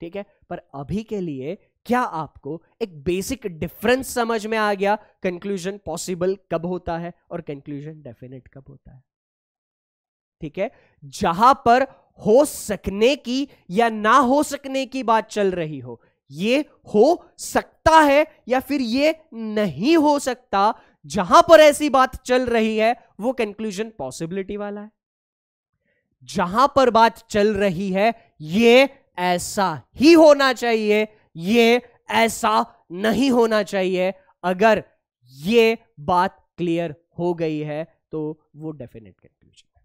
ठीक है पर अभी के लिए क्या आपको एक बेसिक डिफरेंस समझ में आ गया कंक्लूजन पॉसिबल कब होता है और कंक्लूजन डेफिनेट कब होता है ठीक है जहां पर हो सकने की या ना हो सकने की बात चल रही हो ये हो सकता है या फिर ये नहीं हो सकता जहां पर ऐसी बात चल रही है वो कंक्लूजन पॉसिबिलिटी वाला है जहां पर बात चल रही है ये ऐसा ही होना चाहिए ये ऐसा नहीं होना चाहिए अगर ये बात क्लियर हो गई है तो वो डेफिनेट कंक्लूजन है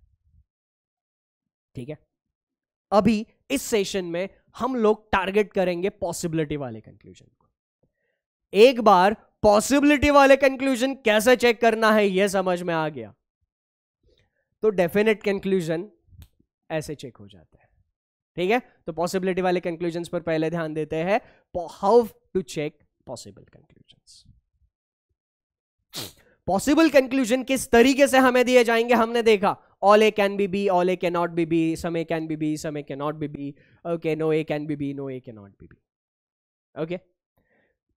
ठीक है अभी इस सेशन में हम लोग टारगेट करेंगे पॉसिबिलिटी वाले कंक्लूजन को एक बार पॉसिबिलिटी वाले कंक्लूजन कैसे चेक करना है यह समझ में आ गया तो डेफिनेट कंक्लूजन ऐसे चेक हो जाता है ठीक है तो पॉसिबिलिटी वाले कंक्लूजन पर पहले ध्यान देते हैं how to check possible conclusion possible conclusion किस तरीके से हमें दिए जाएंगे हमने देखा all A can be B all A can not be B some A can be B some A can not be B okay no A can be B no A can not be B okay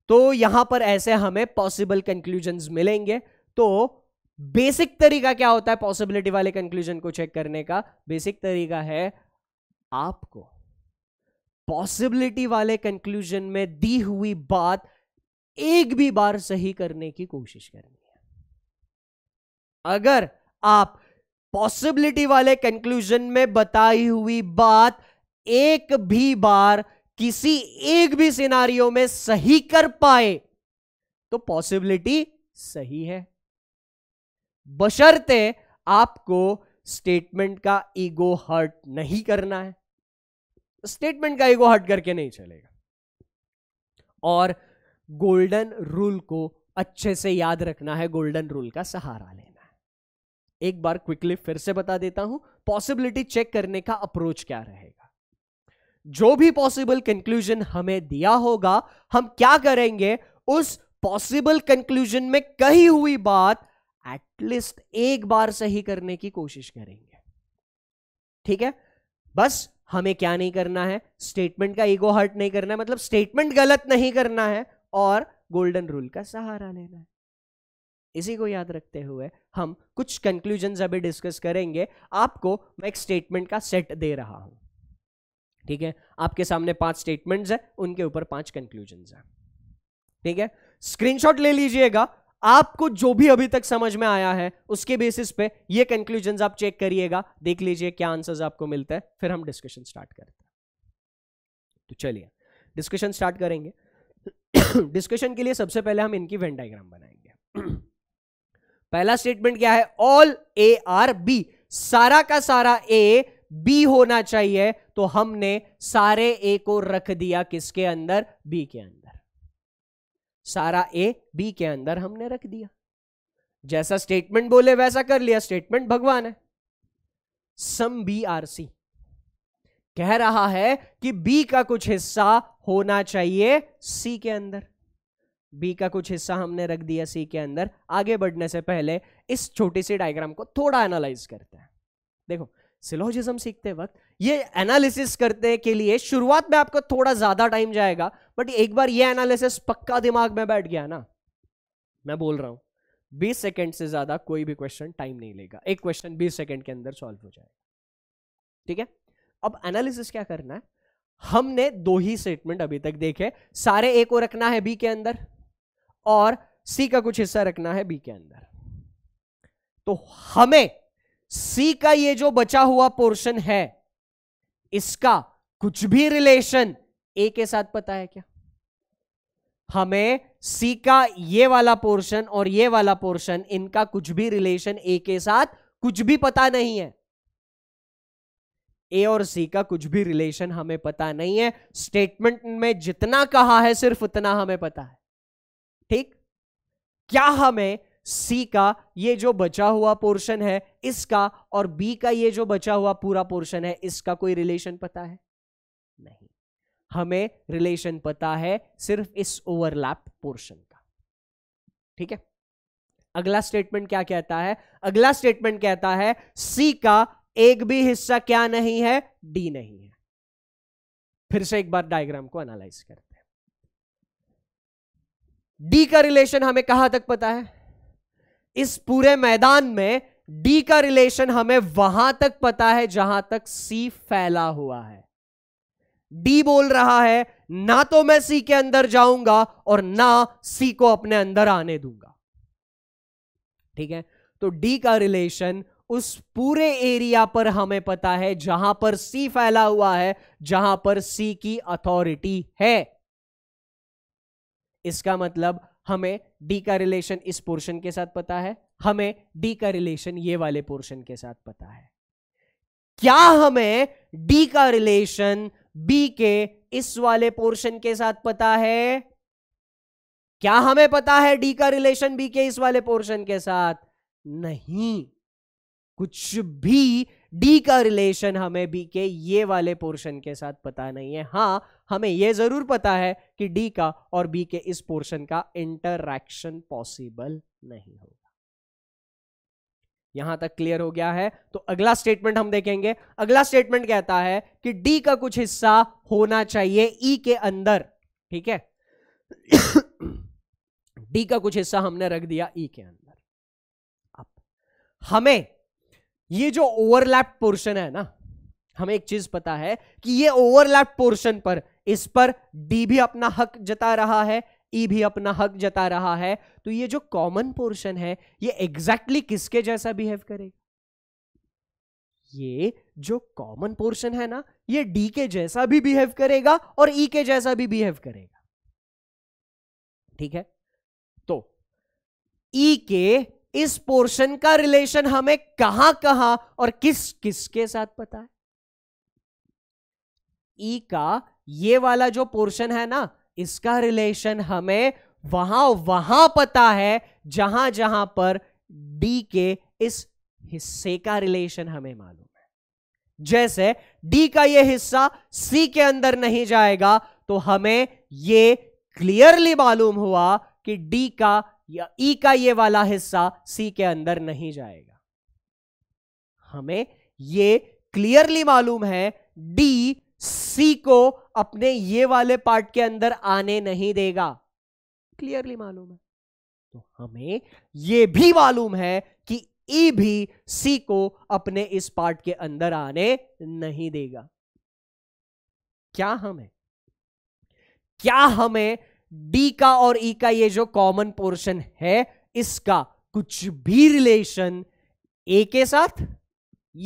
तो यहां पर ऐसे हमें possible conclusion मिलेंगे तो basic तरीका क्या होता है पॉसिबिलिटी वाले कंक्लूजन को चेक करने का बेसिक तरीका है आपको पॉसिबिलिटी वाले कंक्लूजन में दी हुई बात एक भी बार सही करने की कोशिश करनी है अगर आप पॉसिबिलिटी वाले कंक्लूजन में बताई हुई बात एक भी बार किसी एक भी सिनारियों में सही कर पाए तो पॉसिबिलिटी सही है बशर्ते आपको स्टेटमेंट का ईगो हर्ट नहीं करना है स्टेटमेंट तो का ईगो हट करके नहीं चलेगा और गोल्डन रूल को अच्छे से याद रखना है गोल्डन रूल का सहारा लेना है एक बार क्विकली फिर से बता देता हूं पॉसिबिलिटी चेक करने का अप्रोच क्या रहेगा जो भी पॉसिबल कंक्लूजन हमें दिया होगा हम क्या करेंगे उस पॉसिबल कंक्लूजन में कही हुई बात एटलीस्ट एक बार सही करने की कोशिश करेंगे ठीक है बस हमें क्या नहीं करना है स्टेटमेंट का ईगो हर्ट नहीं करना है मतलब स्टेटमेंट गलत नहीं करना है और गोल्डन रूल का सहारा लेना है इसी को याद रखते हुए हम कुछ कंक्लूजन अभी डिस्कस करेंगे आपको मैं एक स्टेटमेंट का सेट दे रहा हूं ठीक है आपके सामने पांच स्टेटमेंट्स है उनके ऊपर पांच कंक्लूजन है ठीक है स्क्रीनशॉट ले लीजिएगा आपको जो भी अभी तक समझ में आया है उसके बेसिस पे ये कंक्लूजन आप चेक करिएगा देख लीजिए क्या आंसर्स आपको मिलता है फिर हम डिस्कशन स्टार्ट करते हैं तो चलिए डिस्कशन स्टार्ट करेंगे डिस्कशन के लिए सबसे पहले हम इनकी वेन डायग्राम बनाएंगे पहला स्टेटमेंट क्या है ऑल ए आर बी सारा का सारा ए बी होना चाहिए तो हमने सारे ए को रख दिया किसके अंदर बी के अंदर सारा ए बी के अंदर हमने रख दिया जैसा स्टेटमेंट बोले वैसा कर लिया स्टेटमेंट भगवान है सम बी आर सी कह रहा है कि बी का कुछ हिस्सा होना चाहिए सी के अंदर बी का कुछ हिस्सा हमने रख दिया सी के अंदर आगे बढ़ने से पहले इस छोटी सी डायग्राम को थोड़ा एनालाइज करते हैं देखो सिलोजिज्म सीखते वक्त ये एनालिसिस करने के लिए शुरुआत में आपको थोड़ा ज्यादा टाइम जाएगा बट एक बार ये एनालिसिस पक्का दिमाग में बैठ गया ना मैं बोल रहा हूं 20 सेकंड से ज्यादा कोई भी क्वेश्चन टाइम नहीं लेगा एक क्वेश्चन 20 सेकंड के अंदर सॉल्व हो जाएगा ठीक है अब एनालिसिस क्या करना है हमने दो ही स्टेटमेंट अभी तक देखे सारे ए को रखना है बी के अंदर और सी का कुछ हिस्सा रखना है बी के अंदर तो हमें सी का ये जो बचा हुआ पोर्शन है इसका कुछ भी रिलेशन ए के साथ पता है क्या हमें सी का ये वाला पोर्शन और ये वाला पोर्शन इनका कुछ भी रिलेशन ए के साथ कुछ भी पता नहीं है ए और सी का कुछ भी रिलेशन हमें पता नहीं है स्टेटमेंट में जितना कहा है सिर्फ उतना हमें पता है ठीक क्या हमें सी का ये जो बचा हुआ पोर्शन है इसका और बी का ये जो बचा हुआ पूरा पोर्शन है इसका कोई रिलेशन पता है नहीं हमें रिलेशन पता है सिर्फ इस ओवरलैप पोर्शन का ठीक है अगला स्टेटमेंट क्या कहता है अगला स्टेटमेंट कहता है सी का एक भी हिस्सा क्या नहीं है डी नहीं है फिर से एक बार डायग्राम को एनालाइज करते हैं डी का रिलेशन हमें कहां तक पता है इस पूरे मैदान में डी का रिलेशन हमें वहां तक पता है जहां तक सी फैला हुआ है डी बोल रहा है ना तो मैं सी के अंदर जाऊंगा और ना सी को अपने अंदर आने दूंगा ठीक है तो डी का रिलेशन उस पूरे एरिया पर हमें पता है जहां पर सी फैला हुआ है जहां पर सी की अथॉरिटी है इसका मतलब हमें डी का रिलेशन इस पोर्शन के साथ पता है हमें डी का रिलेशन ये वाले पोर्शन के साथ पता है क्या हमें डी का रिलेशन बी के इस वाले पोर्शन के साथ पता है क्या हमें पता है डी का रिलेशन बी के इस वाले पोर्शन के साथ नहीं कुछ भी डी का रिलेशन हमें बी के ये वाले पोर्शन के साथ पता नहीं है हाँ हमें यह जरूर पता है कि डी का और बी के इस पोर्शन का इंटरक्शन पॉसिबल नहीं होगा यहां तक क्लियर हो गया है तो अगला स्टेटमेंट हम देखेंगे अगला स्टेटमेंट कहता है कि डी का कुछ हिस्सा होना चाहिए ई e के अंदर ठीक है डी का कुछ हिस्सा हमने रख दिया ई e के अंदर अब हमें ये जो ओवरलैप पोर्शन है ना हमें एक चीज पता है कि ये ओवरलैप पोर्शन पर इस पर डी भी अपना हक जता रहा है ई e भी अपना हक जता रहा है तो ये जो कॉमन पोर्शन है ये एग्जैक्टली exactly किसके जैसा बिहेव करेगा ये जो कॉमन पोर्शन है ना ये डी के जैसा भी बिहेव करेगा और ई e के जैसा भी बिहेव करेगा ठीक है तो ई e के इस पोर्शन का रिलेशन हमें कहां कहां और किस किसके साथ पता है ई e का ये वाला जो पोर्शन है ना इसका रिलेशन हमें वहां वहां पता है जहां जहां पर डी के इस हिस्से का रिलेशन हमें मालूम है जैसे डी का ये हिस्सा सी के अंदर नहीं जाएगा तो हमें ये क्लियरली मालूम हुआ कि डी का या ई e का ये वाला हिस्सा सी के अंदर नहीं जाएगा हमें ये क्लियरली मालूम है डी सी को अपने ये वाले पार्ट के अंदर आने नहीं देगा क्लियरली मालूम है तो हमें यह भी मालूम है कि ई भी सी को अपने इस पार्ट के अंदर आने नहीं देगा क्या हमें क्या हमें डी का और ई e का ये जो कॉमन पोर्शन है इसका कुछ भी रिलेशन ए के साथ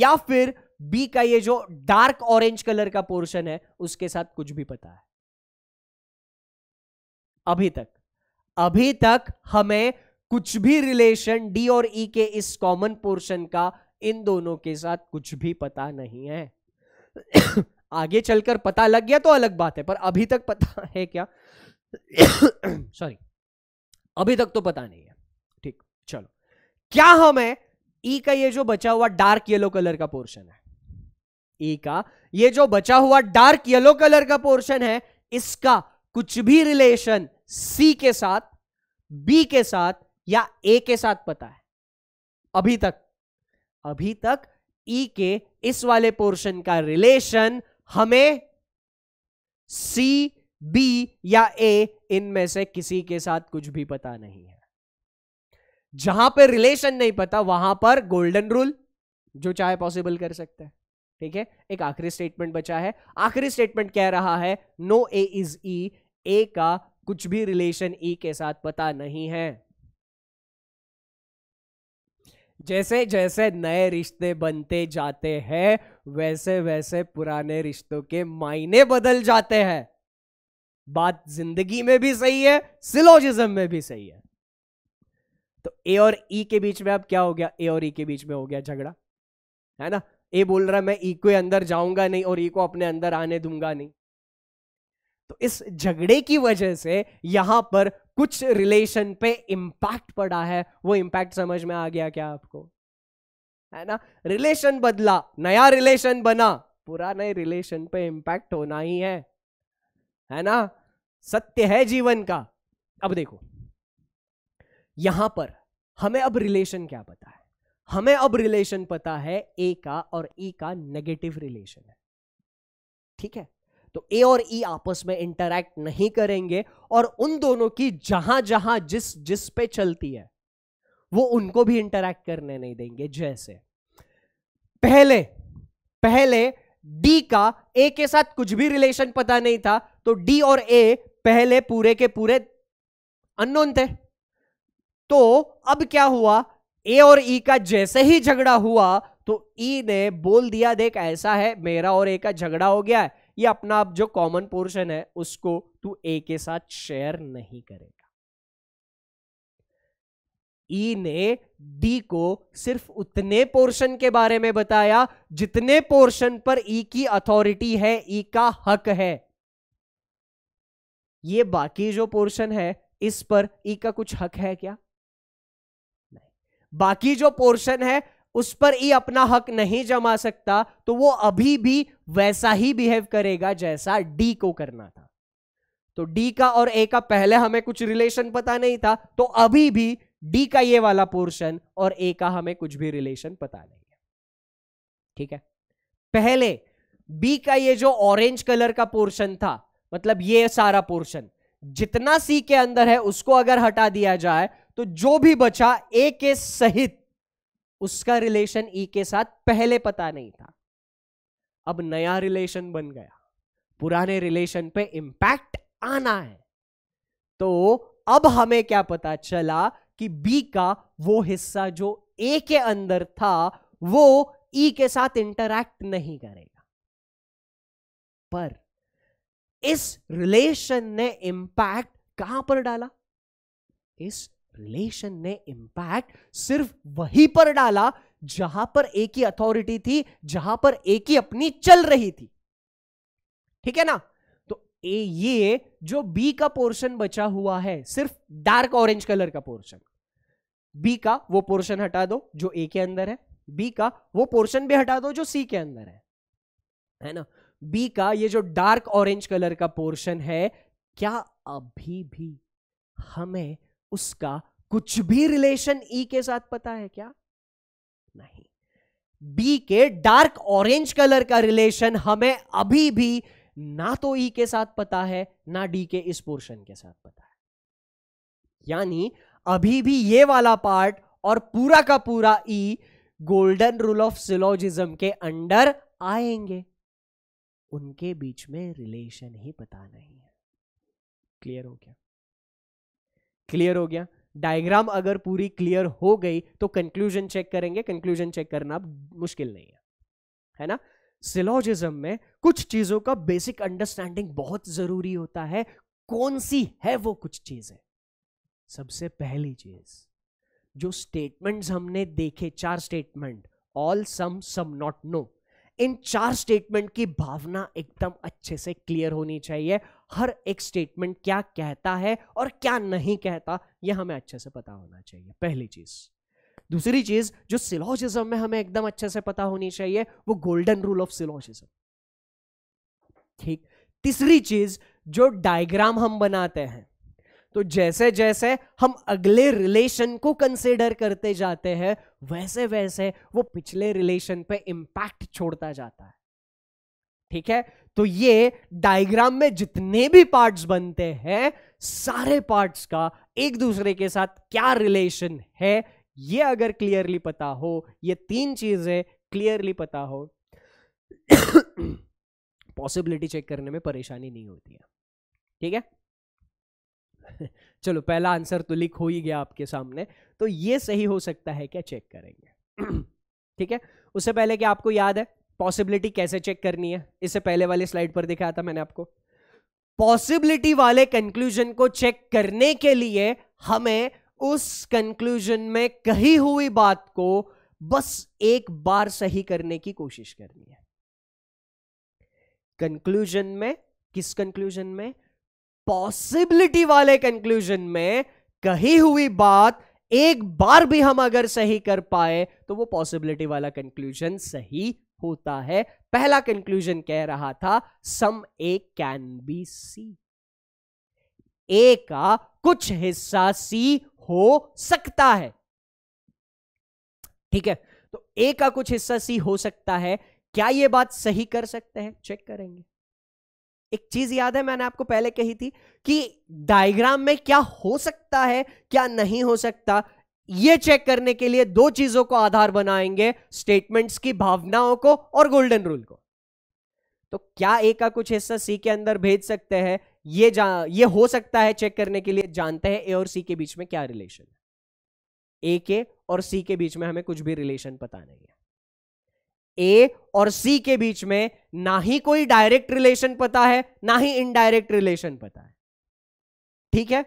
या फिर बी का ये जो डार्क ऑरेंज कलर का पोर्शन है उसके साथ कुछ भी पता है अभी तक अभी तक हमें कुछ भी रिलेशन डी और ई e के इस कॉमन पोर्शन का इन दोनों के साथ कुछ भी पता नहीं है आगे चलकर पता लग गया तो अलग बात है पर अभी तक पता है क्या सॉरी अभी तक तो पता नहीं है ठीक चलो क्या हमें ई e का ये जो बचा हुआ डार्क येलो कलर का पोर्शन है ई e का ये जो बचा हुआ डार्क येलो कलर का पोर्शन है इसका कुछ भी रिलेशन सी के साथ बी के साथ या ए के साथ पता है अभी तक अभी तक ई e के इस वाले पोर्शन का रिलेशन हमें सी बी या ए इनमें से किसी के साथ कुछ भी पता नहीं है जहां पर रिलेशन नहीं पता वहां पर गोल्डन रूल जो चाहे पॉसिबल कर सकते हैं ठीक है एक आखिरी स्टेटमेंट बचा है आखिरी स्टेटमेंट कह रहा है नो ए इज ई ए का कुछ भी रिलेशन ई e के साथ पता नहीं है जैसे जैसे नए रिश्ते बनते जाते हैं वैसे वैसे पुराने रिश्तों के मायने बदल जाते हैं बात जिंदगी में भी सही है सिलोजिज्म में भी सही है तो ए और ई e के बीच में अब क्या हो गया ए और ई e के बीच में हो गया झगड़ा है ना ए बोल रहा है मैं ई e को अंदर जाऊंगा नहीं और ई e को अपने अंदर आने दूंगा नहीं तो इस झगड़े की वजह से यहां पर कुछ रिलेशन पे इंपैक्ट पड़ा है वो इंपैक्ट समझ में आ गया क्या आपको है ना रिलेशन बदला नया रिलेशन बना पुराने रिलेशन पे इंपैक्ट होना ही है है ना सत्य है जीवन का अब देखो यहां पर हमें अब रिलेशन क्या पता है हमें अब रिलेशन पता है ए का और ई e का नेगेटिव रिलेशन है ठीक है तो ए और ई e आपस में इंटरैक्ट नहीं करेंगे और उन दोनों की जहां जहां जिस जिस पे चलती है वो उनको भी इंटरैक्ट करने नहीं देंगे जैसे पहले पहले डी का ए के साथ कुछ भी रिलेशन पता नहीं था तो डी और ए पहले पूरे के पूरे अनोन थे तो अब क्या हुआ ए और ई का जैसे ही झगड़ा हुआ तो ई ने बोल दिया देख ऐसा है मेरा और ए का झगड़ा हो गया है ये अपना अब जो कॉमन पोर्शन है उसको तू ए के साथ शेयर नहीं करेगा ई ने डी को सिर्फ उतने पोर्शन के बारे में बताया जितने पोर्शन पर ई की अथॉरिटी है ई का हक है ये बाकी जो पोर्शन है इस पर ई का कुछ हक है क्या बाकी जो पोर्शन है उस पर ही अपना हक नहीं जमा सकता तो वो अभी भी वैसा ही बिहेव करेगा जैसा डी को करना था तो डी का और ए का पहले हमें कुछ रिलेशन पता नहीं था तो अभी भी डी का ये वाला पोर्शन और ए का हमें कुछ भी रिलेशन पता नहीं है ठीक है पहले बी का ये जो ऑरेंज कलर का पोर्शन था मतलब ये सारा पोर्शन जितना सी के अंदर है उसको अगर हटा दिया जाए तो जो भी बचा ए के सहित उसका रिलेशन ई e के साथ पहले पता नहीं था अब नया रिलेशन बन गया पुराने रिलेशन पे इंपैक्ट आना है तो अब हमें क्या पता चला कि बी का वो हिस्सा जो ए के अंदर था वो ई e के साथ इंटरैक्ट नहीं करेगा पर इस रिलेशन ने इंपैक्ट कहां पर डाला इस रिलेशन ने इंपैक्ट सिर्फ वहीं पर डाला जहां पर एक ही अथॉरिटी थी जहां पर एक ही अपनी चल रही थी ठीक है ना तो ए ये जो बी का पोर्शन बचा हुआ है सिर्फ डार्क ऑरेंज कलर का पोर्शन बी का वो पोर्शन हटा दो जो ए के अंदर है बी का वो पोर्शन भी हटा दो जो सी के अंदर है है ना बी का ये जो डार्क ऑरेंज कलर का पोर्शन है क्या अभी भी हमें उसका कुछ भी रिलेशन ई e के साथ पता है क्या नहीं बी के डार्क ऑरेंज कलर का रिलेशन हमें अभी भी ना तो ई e के साथ पता है ना डी के इस पोर्शन के साथ पता है यानी अभी भी ये वाला पार्ट और पूरा का पूरा E e golden rule of syllogism के अंडर आएंगे उनके बीच में रिलेशन ही पता नहीं है क्लियर हो गया क्लियर हो गया डायग्राम अगर पूरी क्लियर हो गई तो कंक्लूजन चेक करेंगे कंक्लूजन चेक करना मुश्किल नहीं है है ना सिलोजिज्म में कुछ चीजों का बेसिक अंडरस्टैंडिंग बहुत जरूरी होता है कौन सी है वो कुछ चीजें सबसे पहली चीज जो स्टेटमेंट्स हमने देखे चार statement all some some not no इन चार स्टेटमेंट की भावना एकदम अच्छे से क्लियर होनी चाहिए हर एक स्टेटमेंट क्या कहता है और क्या नहीं कहता यह हमें अच्छे से पता होना चाहिए पहली चीज दूसरी चीज जो सिलोजिज्म में हमें एकदम अच्छे से पता होनी चाहिए वो गोल्डन रूल ऑफ सिलोजिज्म ठीक तीसरी चीज जो डायग्राम हम बनाते हैं तो जैसे जैसे हम अगले रिलेशन को कंसिडर करते जाते हैं वैसे वैसे वो पिछले रिलेशन पे इंपैक्ट छोड़ता जाता है ठीक है तो ये डायग्राम में जितने भी पार्ट्स बनते हैं सारे पार्ट्स का एक दूसरे के साथ क्या रिलेशन है ये अगर क्लियरली पता हो ये तीन चीजें क्लियरली पता हो पॉसिबिलिटी चेक करने में परेशानी नहीं होती है ठीक है चलो पहला आंसर तो लिख हो ही गया आपके सामने तो ये सही हो सकता है क्या चेक करेंगे ठीक है उससे पहले क्या आपको याद है पॉसिबिलिटी कैसे चेक करनी है इससे पहले वाले स्लाइड पर दिखाया था मैंने आपको पॉसिबिलिटी वाले कंक्लूजन को चेक करने के लिए हमें उस कंक्लूजन में कही हुई बात को बस एक बार सही करने की कोशिश करनी है कंक्लूजन में किस कंक्लूजन में पॉसिबिलिटी वाले कंक्लूजन में कही हुई बात एक बार भी हम अगर सही कर पाए तो वो पॉसिबिलिटी वाला कंक्लूजन सही होता है पहला कंक्लूजन कह रहा था सम ए कैन बी सी ए का कुछ हिस्सा सी हो सकता है ठीक है तो ए का कुछ हिस्सा सी हो सकता है क्या यह बात सही कर सकते हैं चेक करेंगे एक चीज याद है मैंने आपको पहले कही थी कि डायग्राम में क्या हो सकता है क्या नहीं हो सकता यह चेक करने के लिए दो चीजों को आधार बनाएंगे स्टेटमेंट्स की भावनाओं को और गोल्डन रूल को तो क्या ए का कुछ हिस्सा सी के अंदर भेज सकते हैं ये जा ये हो सकता है चेक करने के लिए जानते हैं ए और सी के बीच में क्या रिलेशन है ए के और सी के बीच में हमें कुछ भी रिलेशन पता नहीं है ए और सी के बीच में ना ही कोई डायरेक्ट रिलेशन पता है ना ही इनडायरेक्ट रिलेशन पता है ठीक है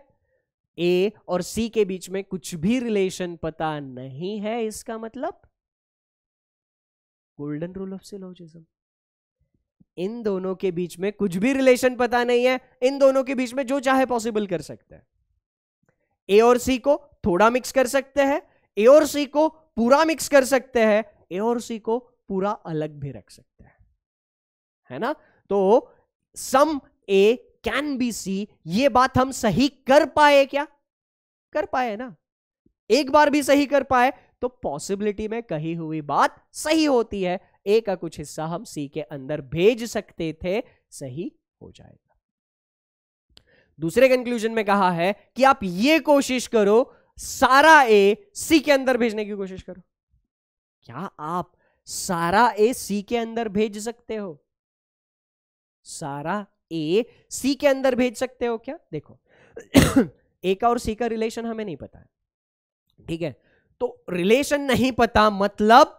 ए और सी के बीच में कुछ भी रिलेशन पता नहीं है इसका मतलब गोल्डन रूल ऑफ सिलोजिज्म इन दोनों के बीच में कुछ भी रिलेशन पता नहीं है इन दोनों के बीच में जो चाहे पॉसिबल कर सकते हैं ए और सी को थोड़ा मिक्स कर सकते हैं ए और सी को पूरा मिक्स कर सकते हैं ए और सी को पूरा अलग भी रख सकते हैं है ना तो some A can be C ये बात हम सही कर पाए क्या कर पाए ना एक बार भी सही कर पाए तो पॉसिबिलिटी में कही हुई बात सही होती है ए का कुछ हिस्सा हम सी के अंदर भेज सकते थे सही हो जाएगा दूसरे कंक्लूजन में कहा है कि आप ये कोशिश करो सारा ए सी के अंदर भेजने की कोशिश करो क्या आप सारा ए सी के अंदर भेज सकते हो सारा ए सी के अंदर भेज सकते हो क्या देखो ए का और सी का रिलेशन हमें नहीं पता है ठीक है तो रिलेशन नहीं पता मतलब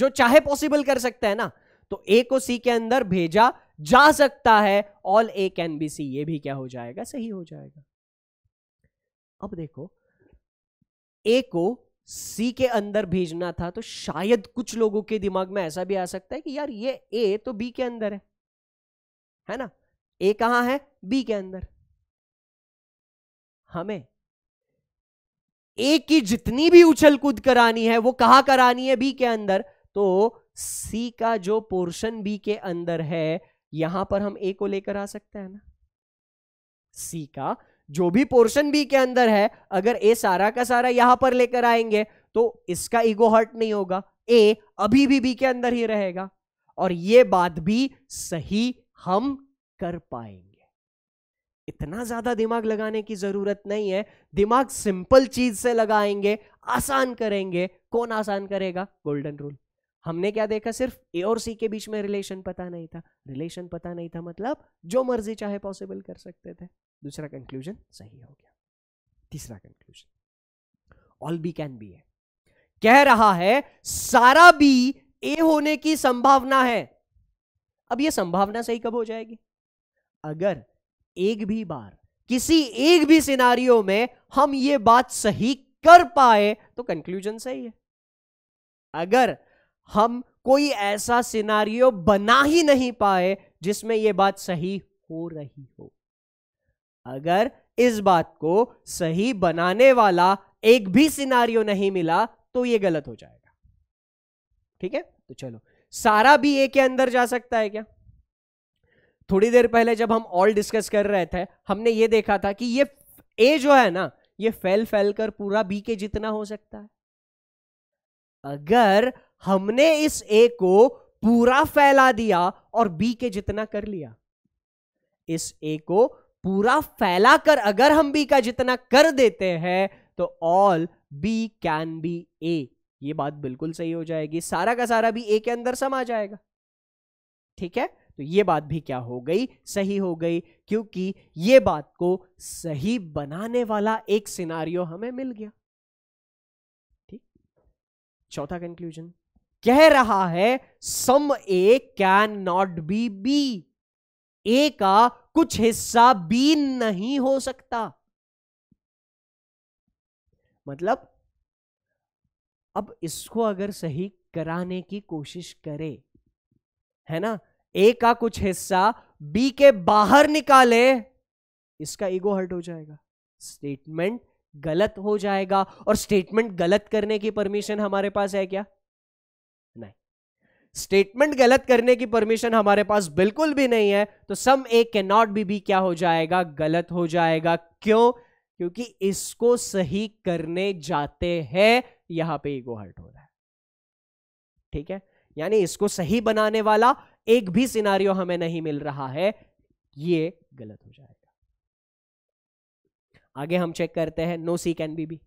जो चाहे पॉसिबल कर सकता है ना तो ए को सी के अंदर भेजा जा सकता है all A can be C ये भी क्या हो जाएगा सही हो जाएगा अब देखो ए को सी के अंदर भेजना था तो शायद कुछ लोगों के दिमाग में ऐसा भी आ सकता है कि यार ये ए तो बी के अंदर है है ना ए कहां है बी के अंदर हमें ए की जितनी भी उछल कूद करानी है वो कहां करानी है बी के अंदर तो सी का जो पोर्शन बी के अंदर है यहां पर हम ए को लेकर आ सकते हैं ना सी का जो भी पोर्शन बी के अंदर है अगर ए सारा का सारा यहां पर लेकर आएंगे तो इसका ईगो हर्ट नहीं होगा ए अभी भी बी के अंदर ही रहेगा और ये बात भी सही हम कर पाएंगे इतना ज्यादा दिमाग लगाने की जरूरत नहीं है दिमाग सिंपल चीज से लगाएंगे आसान करेंगे कौन आसान करेगा गोल्डन रूल हमने क्या देखा सिर्फ ए और सी के बीच में रिलेशन पता नहीं था रिलेशन पता नहीं था मतलब जो मर्जी चाहे पॉसिबल कर सकते थे दूसरा कंक्लूजन सही हो गया तीसरा conclusion all B can be है कह रहा है सारा बी ए होने की संभावना है अब यह संभावना सही कब हो जाएगी अगर एक भी बार किसी एक भी सिनारियो में हम ये बात सही कर पाए तो कंक्लूजन सही है अगर हम कोई ऐसा सिनारियो बना ही नहीं पाए जिसमें यह बात सही हो रही हो अगर इस बात को सही बनाने वाला एक भी सिनारियो नहीं मिला तो यह गलत हो जाएगा ठीक है तो चलो सारा भी ए के अंदर जा सकता है क्या थोड़ी देर पहले जब हम ऑल डिस्कस कर रहे थे हमने ये देखा था कि ये ए जो है ना ये फैल फैल कर पूरा बी के जितना हो सकता है अगर हमने इस ए को पूरा फैला दिया और बी के जितना कर लिया इस ए को पूरा फैला कर अगर हम बी का जितना कर देते हैं तो all B can be A ये बात बिल्कुल सही हो जाएगी सारा का सारा भी ए के अंदर समा जाएगा ठीक है तो ये बात भी क्या हो गई सही हो गई क्योंकि ये बात को सही बनाने वाला एक सिनारियो हमें मिल गया ठीक चौथा कंक्लूजन कह रहा है some A can not be B ए का कुछ हिस्सा बी नहीं हो सकता मतलब अब इसको अगर सही कराने की कोशिश करे है ना ए का कुछ हिस्सा बी के बाहर निकाले इसका ईगो हर्ट हो जाएगा स्टेटमेंट गलत हो जाएगा और स्टेटमेंट गलत करने की परमिशन हमारे पास है क्या स्टेटमेंट गलत करने की परमिशन हमारे पास बिल्कुल भी नहीं है तो some A can not be B क्या हो जाएगा गलत हो जाएगा क्यों क्योंकि इसको सही करने जाते हैं यहां पे ईगो हर्ट हो रहा है ठीक है यानी इसको सही बनाने वाला एक भी सिनारियो हमें नहीं मिल रहा है ये गलत हो जाएगा आगे हम चेक करते हैं no C can be B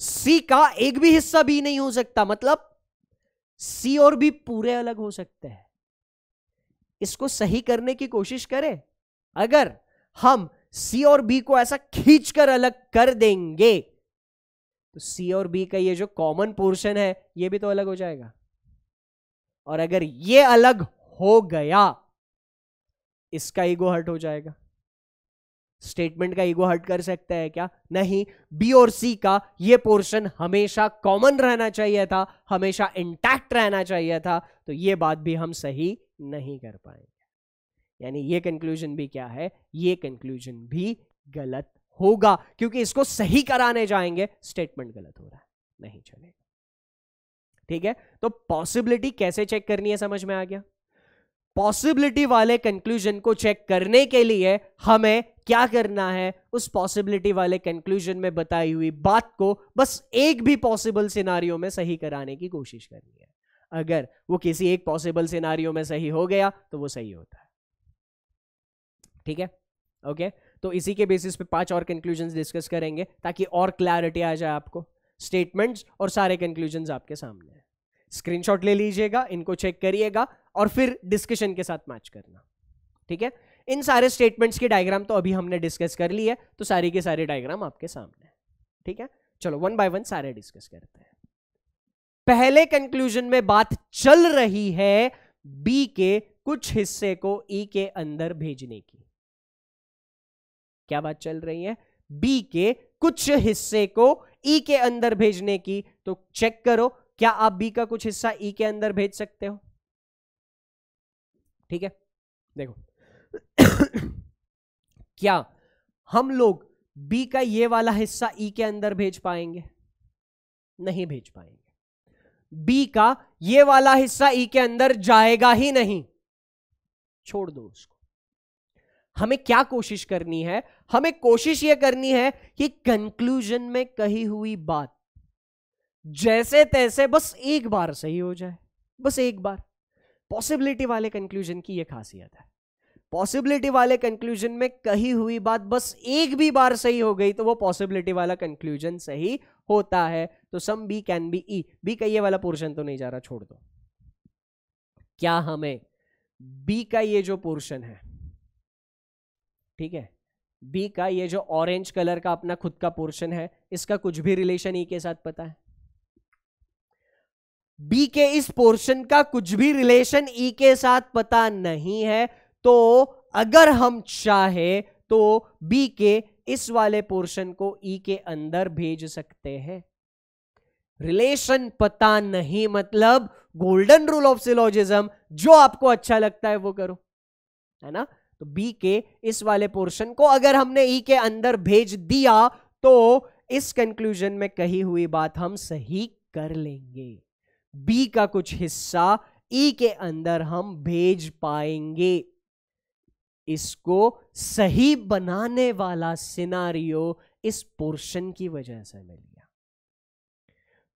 C का एक भी हिस्सा बी नहीं हो सकता मतलब सी और बी पूरे अलग हो सकते हैं इसको सही करने की कोशिश करें अगर हम सी और बी को ऐसा खींचकर अलग कर देंगे तो सी और बी का ये जो कॉमन पोर्शन है ये भी तो अलग हो जाएगा और अगर ये अलग हो गया इसका ईगो हर्ट हो जाएगा स्टेटमेंट का ईगो हर्ट कर सकता है क्या नहीं बी और सी का ये पोर्शन हमेशा कॉमन रहना चाहिए था हमेशा इंटैक्ट रहना चाहिए था तो ये बात भी हम सही नहीं कर पाएंगे यानी ये कंक्लूजन भी क्या है ये कंक्लूजन भी गलत होगा क्योंकि इसको सही कराने जाएंगे स्टेटमेंट गलत हो रहा है नहीं चलेगा ठीक है तो पॉसिबिलिटी कैसे चेक करनी है समझ में आ गया पॉसिबिलिटी वाले कंक्लूजन को चेक करने के लिए हमें क्या करना है उस पॉसिबिलिटी वाले कंक्लूजन में बताई हुई बात को बस एक भी पॉसिबल सिनारियों में सही कराने की कोशिश करनी है अगर वो किसी एक पॉसिबल सिनारियों में सही हो गया तो वो सही होता है ठीक है ओके तो इसी के बेसिस पे पांच और कंक्लूजन डिस्कस करेंगे ताकि और क्लैरिटी आ जाए आपको स्टेटमेंट्स और सारे कंक्लूजन आपके सामने स्क्रीनशॉट ले लीजिएगा इनको चेक करिएगा और फिर डिस्कशन के साथ मैच करना ठीक है इन सारे स्टेटमेंट्स की डायग्राम तो अभी हमने डिस्कस कर ली है तो सारी के सारे डायग्राम आपके सामने ठीक है चलो वन बाय वन सारे डिस्कस करते हैं पहले कंक्लूजन में बात चल रही है बी के कुछ हिस्से को ई e के अंदर भेजने की क्या बात चल रही है बी के कुछ हिस्से को ई e के अंदर भेजने की तो चेक करो क्या आप बी का कुछ हिस्सा ई e के अंदर भेज सकते हो ठीक है देखो क्या हम लोग बी का ये वाला हिस्सा ई e के अंदर भेज पाएंगे नहीं भेज पाएंगे बी का ये वाला हिस्सा ई e के अंदर जाएगा ही नहीं छोड़ दो उसको हमें क्या कोशिश करनी है हमें कोशिश यह करनी है कि कंक्लूजन में कही हुई बात जैसे तैसे बस एक बार सही हो जाए बस एक बार पॉसिबिलिटी वाले कंक्लूजन की यह खासियत है पॉसिबिलिटी वाले कंक्लूजन में कही हुई बात बस एक भी बार सही हो गई तो वो पॉसिबिलिटी वाला कंक्लूजन सही होता है तो some B can be E B का ये वाला पोर्शन तो नहीं जा रहा छोड़ दो क्या हमें बी का ये जो पोर्शन है ठीक है बी का ये जो ऑरेंज कलर का अपना खुद का पोर्शन है इसका कुछ भी रिलेशन ई e के साथ पता है बी के इस पोर्शन का कुछ भी रिलेशन ई e के साथ पता नहीं है तो अगर हम चाहे तो बी के इस वाले पोर्शन को ई e के अंदर भेज सकते हैं रिलेशन पता नहीं मतलब गोल्डन रूल ऑफ सिलोजिज्म जो आपको अच्छा लगता है वो करो है ना तो बी के इस वाले पोर्शन को अगर हमने ई e के अंदर भेज दिया तो इस कंक्लूजन में कही हुई बात हम सही कर लेंगे बी का कुछ हिस्सा ई e के अंदर हम भेज पाएंगे इसको सही बनाने वाला सिनारियो इस पोर्शन की वजह से मिल गया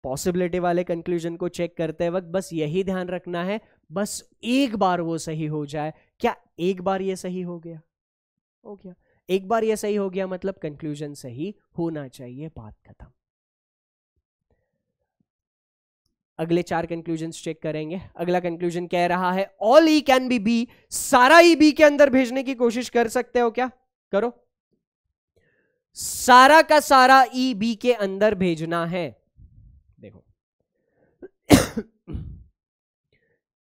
पॉसिबिलिटी वाले कंक्लूजन को चेक करते वक्त बस यही ध्यान रखना है बस एक बार वो सही हो जाए क्या एक बार ये सही हो गया हो गया एक बार ये सही हो गया मतलब कंक्लूजन सही होना चाहिए बात खत्म अगले चार कंक्लूजन चेक करेंगे अगला कंक्लूजन कह रहा है all E can be B सारा ई e बी के अंदर भेजने की कोशिश कर सकते हो क्या करो सारा का सारा ई e बी के अंदर भेजना है देखो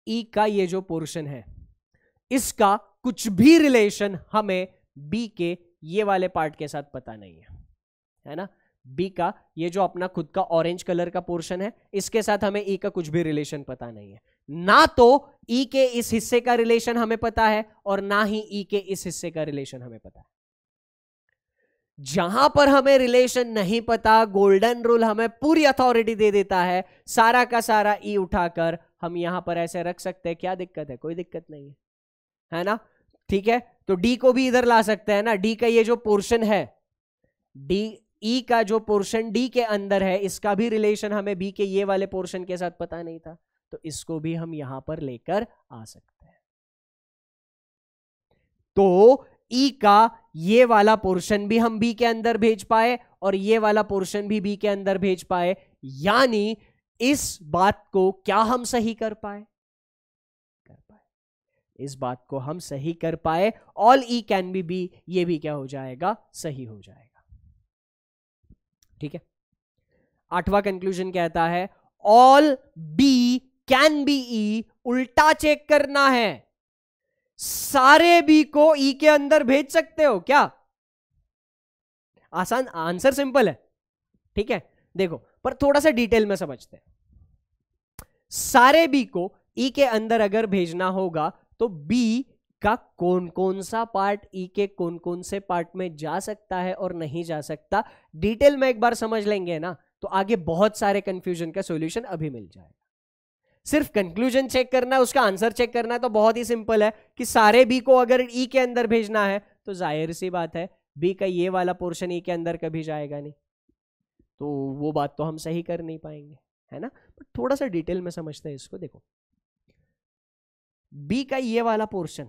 ई e का ये जो पोर्शन है इसका कुछ भी रिलेशन हमें बी के ये वाले पार्ट के साथ पता नहीं है है ना बी का ये जो अपना खुद का ऑरेंज कलर का पोर्शन है इसके साथ हमें ई e का कुछ भी रिलेशन पता नहीं है ना तो ई e के इस हिस्से का रिलेशन हमें पता है और ना ही ई e के इस हिस्से का रिलेशन हमें पता है जहां पर हमें रिलेशन नहीं पता गोल्डन रूल हमें पूरी अथॉरिटी दे देता है सारा का सारा ई e उठाकर हम यहां पर ऐसे रख सकते हैं क्या दिक्कत है कोई दिक्कत नहीं है है ना ठीक है तो डी को भी इधर ला सकते हैं ना डी का ये जो पोर्शन है डी ई e का जो पोर्शन डी के अंदर है इसका भी रिलेशन हमें बी के ये वाले पोर्शन के साथ पता नहीं था तो इसको भी हम यहां पर लेकर आ सकते हैं तो ई e का ये वाला पोर्शन भी हम बी के अंदर भेज पाए और ये वाला पोर्शन भी बी के अंदर भेज पाए यानी इस बात को क्या हम सही कर पाए कर पाए इस बात को हम सही कर पाए all E can be B ये भी क्या हो जाएगा सही हो जाएगा ठीक है आठवां कंक्लूजन कहता है all B can be E उल्टा चेक करना है सारे बी को ई e के अंदर भेज सकते हो क्या आसान आंसर सिंपल है ठीक है देखो पर थोड़ा सा डिटेल में समझते हैं सारे बी को ई e के अंदर अगर भेजना होगा तो बी का कौन कौन सा पार्ट ई e के कौन कौन से पार्ट में जा सकता है और नहीं जा सकता डिटेल में एक बार समझ लेंगे ना तो आगे बहुत सारे कंफ्यूजन का सोल्यूशन अभी मिल जाएगा सिर्फ कंक्लूजन चेक करना है उसका आंसर चेक करना है तो बहुत ही सिंपल है कि सारे बी को अगर ई e के अंदर भेजना है तो जाहिर सी बात है बी का ये वाला पोर्शन ई e के अंदर कभी जाएगा नहीं तो वो बात तो हम सही कर नहीं पाएंगे है ना बट थोड़ा सा डिटेल में समझते हैं इसको देखो बी का ये वाला पोर्शन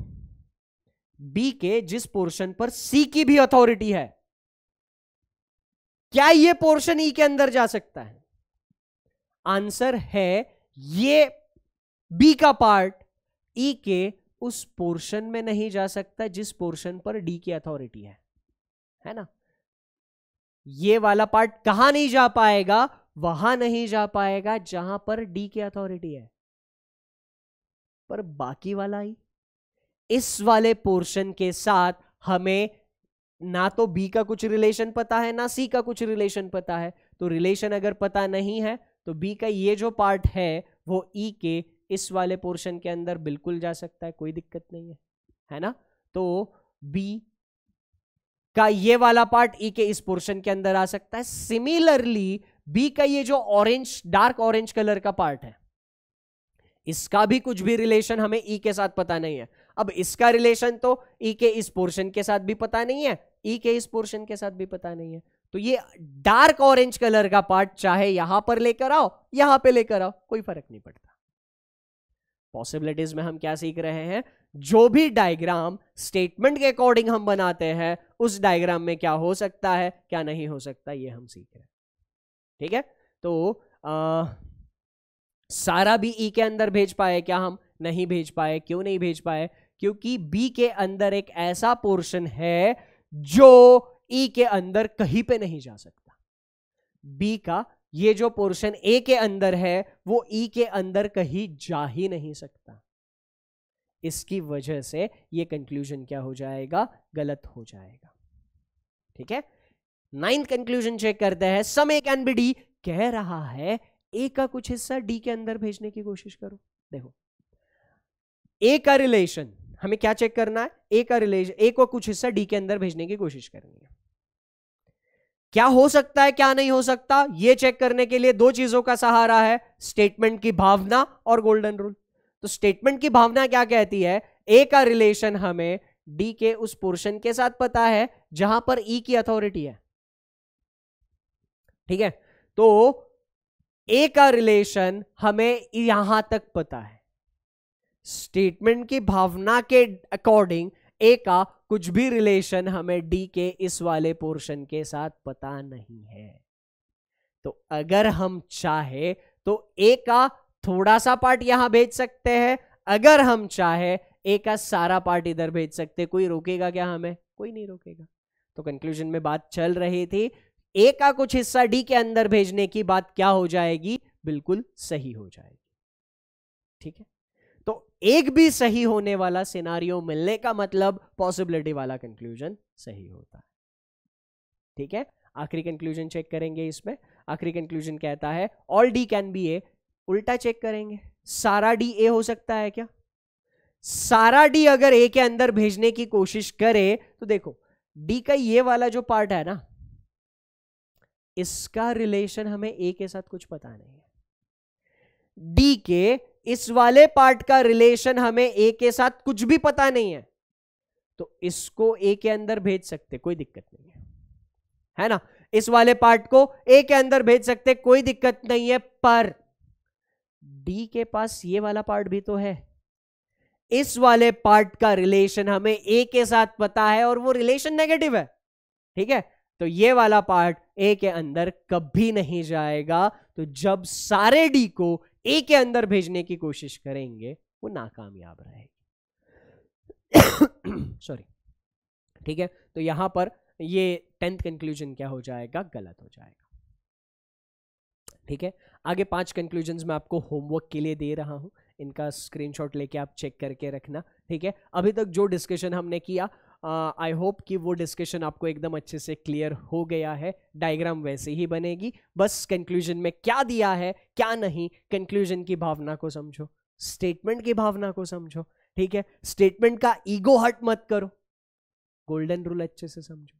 बी के जिस पोर्शन पर सी की भी अथॉरिटी है क्या ये पोर्शन ई e के अंदर जा सकता है आंसर है ये बी का पार्ट ई e के उस पोर्शन में नहीं जा सकता जिस पोर्शन पर डी की अथॉरिटी है है ना ये वाला पार्ट कहां नहीं जा पाएगा वहां नहीं जा पाएगा जहां पर डी की अथॉरिटी है पर बाकी वाला ई इस वाले पोर्शन के साथ हमें ना तो बी का कुछ रिलेशन पता है ना सी का कुछ रिलेशन पता है तो रिलेशन अगर पता नहीं है तो बी का ये जो पार्ट है वो ई e के इस वाले पोर्शन के अंदर बिल्कुल जा सकता है कोई दिक्कत नहीं है है ना तो बी का ये वाला पार्ट ई e के इस पोर्शन के अंदर आ सकता है सिमिलरली बी का ये जो ऑरेंज डार्क ऑरेंज कलर का पार्ट है इसका भी कुछ भी रिलेशन हमें ई e के साथ पता नहीं है अब इसका रिलेशन तो ई e के इस पोर्शन के साथ भी पता नहीं है ई e के इस पोर्शन के साथ भी पता नहीं है तो ये डार्क ऑरेंज कलर का पार्ट चाहे यहां पर लेकर आओ यहां पे लेकर आओ कोई फर्क नहीं पड़ता पॉसिबिलिटीज में हम क्या सीख रहे हैं जो भी डायग्राम स्टेटमेंट के अकॉर्डिंग हम बनाते हैं उस डायग्राम में क्या हो सकता है क्या नहीं हो सकता ये हम सीख रहे हैं ठीक है तो आ, सारा भी ई e के अंदर भेज पाए क्या हम नहीं भेज पाए क्यों नहीं भेज पाए क्योंकि बी के अंदर एक ऐसा पोर्शन है जो ई e के अंदर कहीं पे नहीं जा सकता बी का ये जो पोर्शन ए के अंदर है वो ई e के अंदर कहीं जा ही नहीं सकता इसकी वजह से ये कंक्लूजन क्या हो जाएगा गलत हो जाएगा ठीक है नाइन्थ कंक्लूजन चेक करते हैं some A can be D कह रहा है ए का कुछ हिस्सा डी के अंदर भेजने की कोशिश करो देखो ए का रिलेशन हमें क्या चेक करना है ए का रिलेशन ए को कुछ हिस्सा डी के अंदर भेजने की कोशिश करनी है क्या हो सकता है क्या नहीं हो सकता ये चेक करने के लिए दो चीजों का सहारा है स्टेटमेंट की भावना और गोल्डन रूल तो स्टेटमेंट की भावना क्या कहती है ए का रिलेशन हमें डी के उस पोर्शन के साथ पता है जहां पर ई e की अथॉरिटी है ठीक है तो ए का रिलेशन हमें यहां तक पता है स्टेटमेंट की भावना के अकॉर्डिंग ए का कुछ भी रिलेशन हमें डी के इस वाले पोर्शन के साथ पता नहीं है तो अगर हम चाहे तो ए का थोड़ा सा पार्ट यहां भेज सकते हैं अगर हम चाहे ए का सारा पार्ट इधर भेज सकते कोई रोकेगा क्या हमें कोई नहीं रोकेगा तो कंक्लूजन में बात चल रही थी ए का कुछ हिस्सा डी के अंदर भेजने की बात क्या हो जाएगी बिल्कुल सही हो जाएगी ठीक है एक भी सही होने वाला सिनारियो मिलने का मतलब पॉसिबिलिटी वाला कंक्लूजन सही होता है ठीक है आखिरी कंक्लूजन चेक करेंगे इसमें आखिरी कंक्लूजन कहता है all D can be A उल्टा चेक करेंगे सारा डी ए हो सकता है क्या सारा डी अगर ए के अंदर भेजने की कोशिश करे तो देखो डी का ये वाला जो पार्ट है ना इसका रिलेशन हमें ए के साथ कुछ पता नहीं है डी के इस वाले पार्ट का रिलेशन हमें ए के साथ कुछ भी पता नहीं है तो इसको ए के अंदर भेज सकते कोई दिक्कत नहीं है है ना इस वाले पार्ट को ए के अंदर भेज सकते कोई दिक्कत नहीं है पर डी के पास ये वाला पार्ट भी तो है इस वाले पार्ट का रिलेशन हमें ए के साथ पता है और वो रिलेशन नेगेटिव है ठीक है तो ये वाला पार्ट ए के अंदर कभी नहीं जाएगा तो जब सारे डी को ए के अंदर भेजने की कोशिश करेंगे वो नाकामयाब रहेगी सॉरी ठीक है तो यहां पर ये टेंथ कंक्लूजन क्या हो जाएगा गलत हो जाएगा ठीक है आगे पांच कंक्लूजन मैं आपको होमवर्क के लिए दे रहा हूं इनका स्क्रीनशॉट लेके आप चेक करके रखना ठीक है अभी तक जो डिस्कशन हमने किया आई होप कि वो डिस्कशन आपको एकदम अच्छे से क्लियर हो गया है डायग्राम वैसे ही बनेगी बस कंक्लूजन में क्या दिया है क्या नहीं कंक्लूजन की भावना को समझो स्टेटमेंट की भावना को समझो ठीक है स्टेटमेंट का ईगो हट मत करो गोल्डन रूल अच्छे से समझो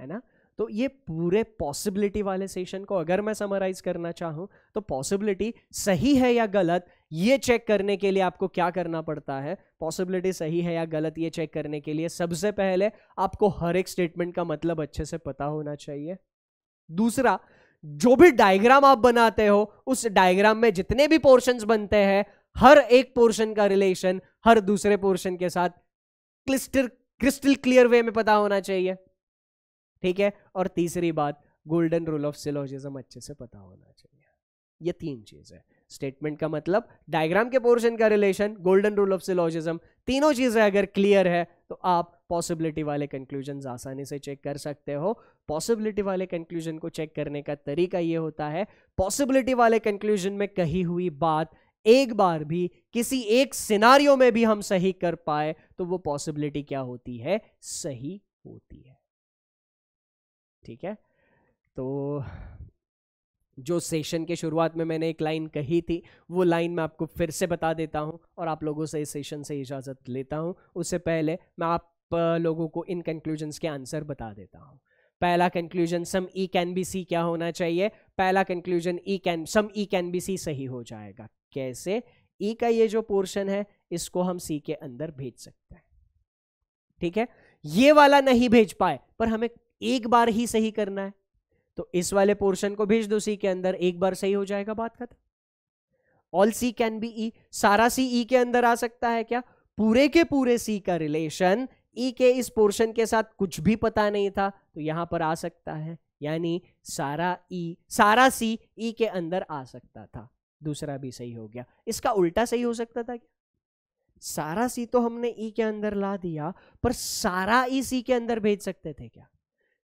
है ना तो ये पूरे पॉसिबिलिटी वाले सेशन को अगर मैं समराइज करना चाहूं तो पॉसिबिलिटी सही है या गलत ये चेक करने के लिए आपको क्या करना पड़ता है पॉसिबिलिटी सही है या गलत ये चेक करने के लिए सबसे पहले आपको हर एक स्टेटमेंट का मतलब अच्छे से पता होना चाहिए दूसरा जो भी डायग्राम आप बनाते हो उस डायग्राम में जितने भी पोर्शन बनते हैं हर एक पोर्शन का रिलेशन हर दूसरे पोर्शन के साथ क्लिस्टर क्रिस्टल क्लियर वे में पता होना चाहिए ठीक है और तीसरी बात गोल्डन रूल ऑफ सिलोजिज्म अच्छे से पता होना चाहिए ये तीन चीज है स्टेटमेंट का मतलब डायग्राम के पोर्शन का relation golden rule of syllogism तीनों चीजें अगर क्लियर है तो आप पॉसिबिलिटी वाले कंक्लूजन आसानी से चेक कर सकते हो पॉसिबिलिटी वाले कंक्लूजन को चेक करने का तरीका ये होता है पॉसिबिलिटी वाले कंक्लूजन में कही हुई बात एक बार भी किसी एक सिनारियो में भी हम सही कर पाए तो वो पॉसिबिलिटी क्या होती है सही होती है ठीक है तो जो सेशन के शुरुआत में मैंने एक लाइन कही थी वो लाइन मैं आपको फिर से बता देता हूँ और आप लोगों से इस सेशन से इजाज़त लेता हूँ उससे पहले मैं आप लोगों को इन कंक्लूजन्स के आंसर बता देता हूँ पहला conclusion some E can be C क्या होना चाहिए पहला conclusion E can some E can be C सही हो जाएगा कैसे ई e का ये जो पोर्शन है इसको हम सी के अंदर भेज सकते हैं ठीक है ये वाला नहीं भेज पाए पर हमें एक बार ही सही करना है तो इस वाले पोर्शन को भेज दो सी के अंदर एक बार सही हो जाएगा बात खत्म all C can be E सारा सी ई e के अंदर आ सकता है क्या पूरे के पूरे सी का रिलेशन ई e के इस पोर्शन के साथ कुछ भी पता नहीं था तो यहां पर आ सकता है यानी सारा ई e, सारा सी ई e के अंदर आ सकता था दूसरा भी सही हो गया इसका उल्टा सही हो सकता था क्या सारा सी तो हमने ई e के अंदर ला दिया पर सारा ई e सी के अंदर भेज सकते थे क्या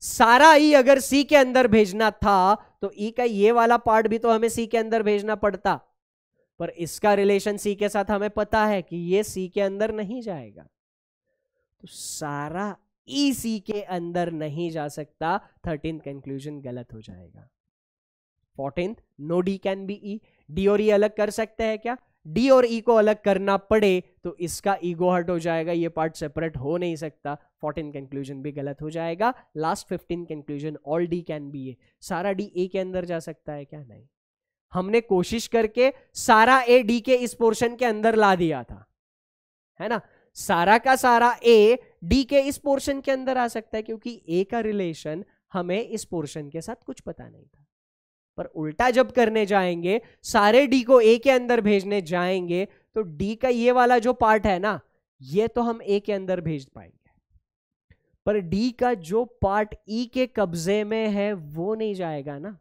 सारा ई अगर सी के अंदर भेजना था तो ई का ये वाला पार्ट भी तो हमें सी के अंदर भेजना पड़ता पर इसका रिलेशन सी के साथ हमें पता है कि ये सी के अंदर नहीं जाएगा तो सारा ई सी के अंदर नहीं जा सकता थर्टीन कंक्लूजन गलत हो जाएगा fourteen no D can be E D और ई e अलग कर सकते हैं क्या डी और ई e को अलग करना पड़े तो इसका ईगो हट हो जाएगा ये पार्ट सेपरेट हो नहीं सकता फोर्टीन कंक्लूजन भी गलत हो जाएगा last fifteen conclusion all D can be A सारा डी ए के अंदर जा सकता है क्या नहीं हमने कोशिश करके सारा ए डी के इस पोर्शन के अंदर ला दिया था है ना सारा का सारा ए डी के इस पोर्शन के अंदर आ सकता है क्योंकि ए का रिलेशन हमें इस पोर्शन के साथ कुछ पता नहीं था पर उल्टा जब करने जाएंगे सारे डी को ए के अंदर भेजने जाएंगे तो डी का ये वाला जो पार्ट है ना ये तो हम ए के अंदर भेज पाएंगे पर डी का जो पार्ट ई e के कब्जे में है वो नहीं जाएगा ना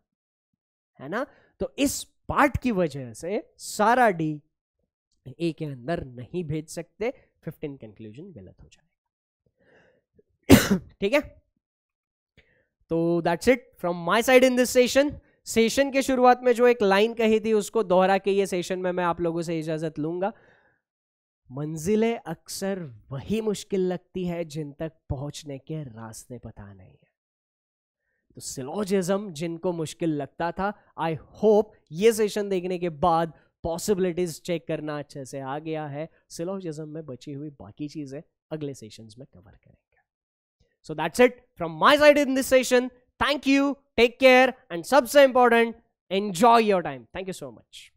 है ना तो इस पार्ट की वजह से सारा डी ए के अंदर नहीं भेज सकते फिफ्टीन कंक्लूजन गलत हो जाएगा ठीक है तो that's it from my side in this session session के शुरुआत में जो एक लाइन कही थी उसको दोहरा के ये सेशन में मैं आप लोगों से इजाजत लूंगा मंजिलें अक्सर वही मुश्किल लगती है जिन तक पहुंचने के रास्ते पता नहीं है तो सिलोजिज्म जिनको मुश्किल लगता था आई होप ये सेशन देखने के बाद पॉसिबिलिटीज चेक करना अच्छे से आ गया है सिलोजिज्म में बची हुई बाकी चीजें अगले सेशंस में कवर करेंगे so that's it from my side in this session Thank you. Take care. And subs are important. Enjoy your time. Thank you so much.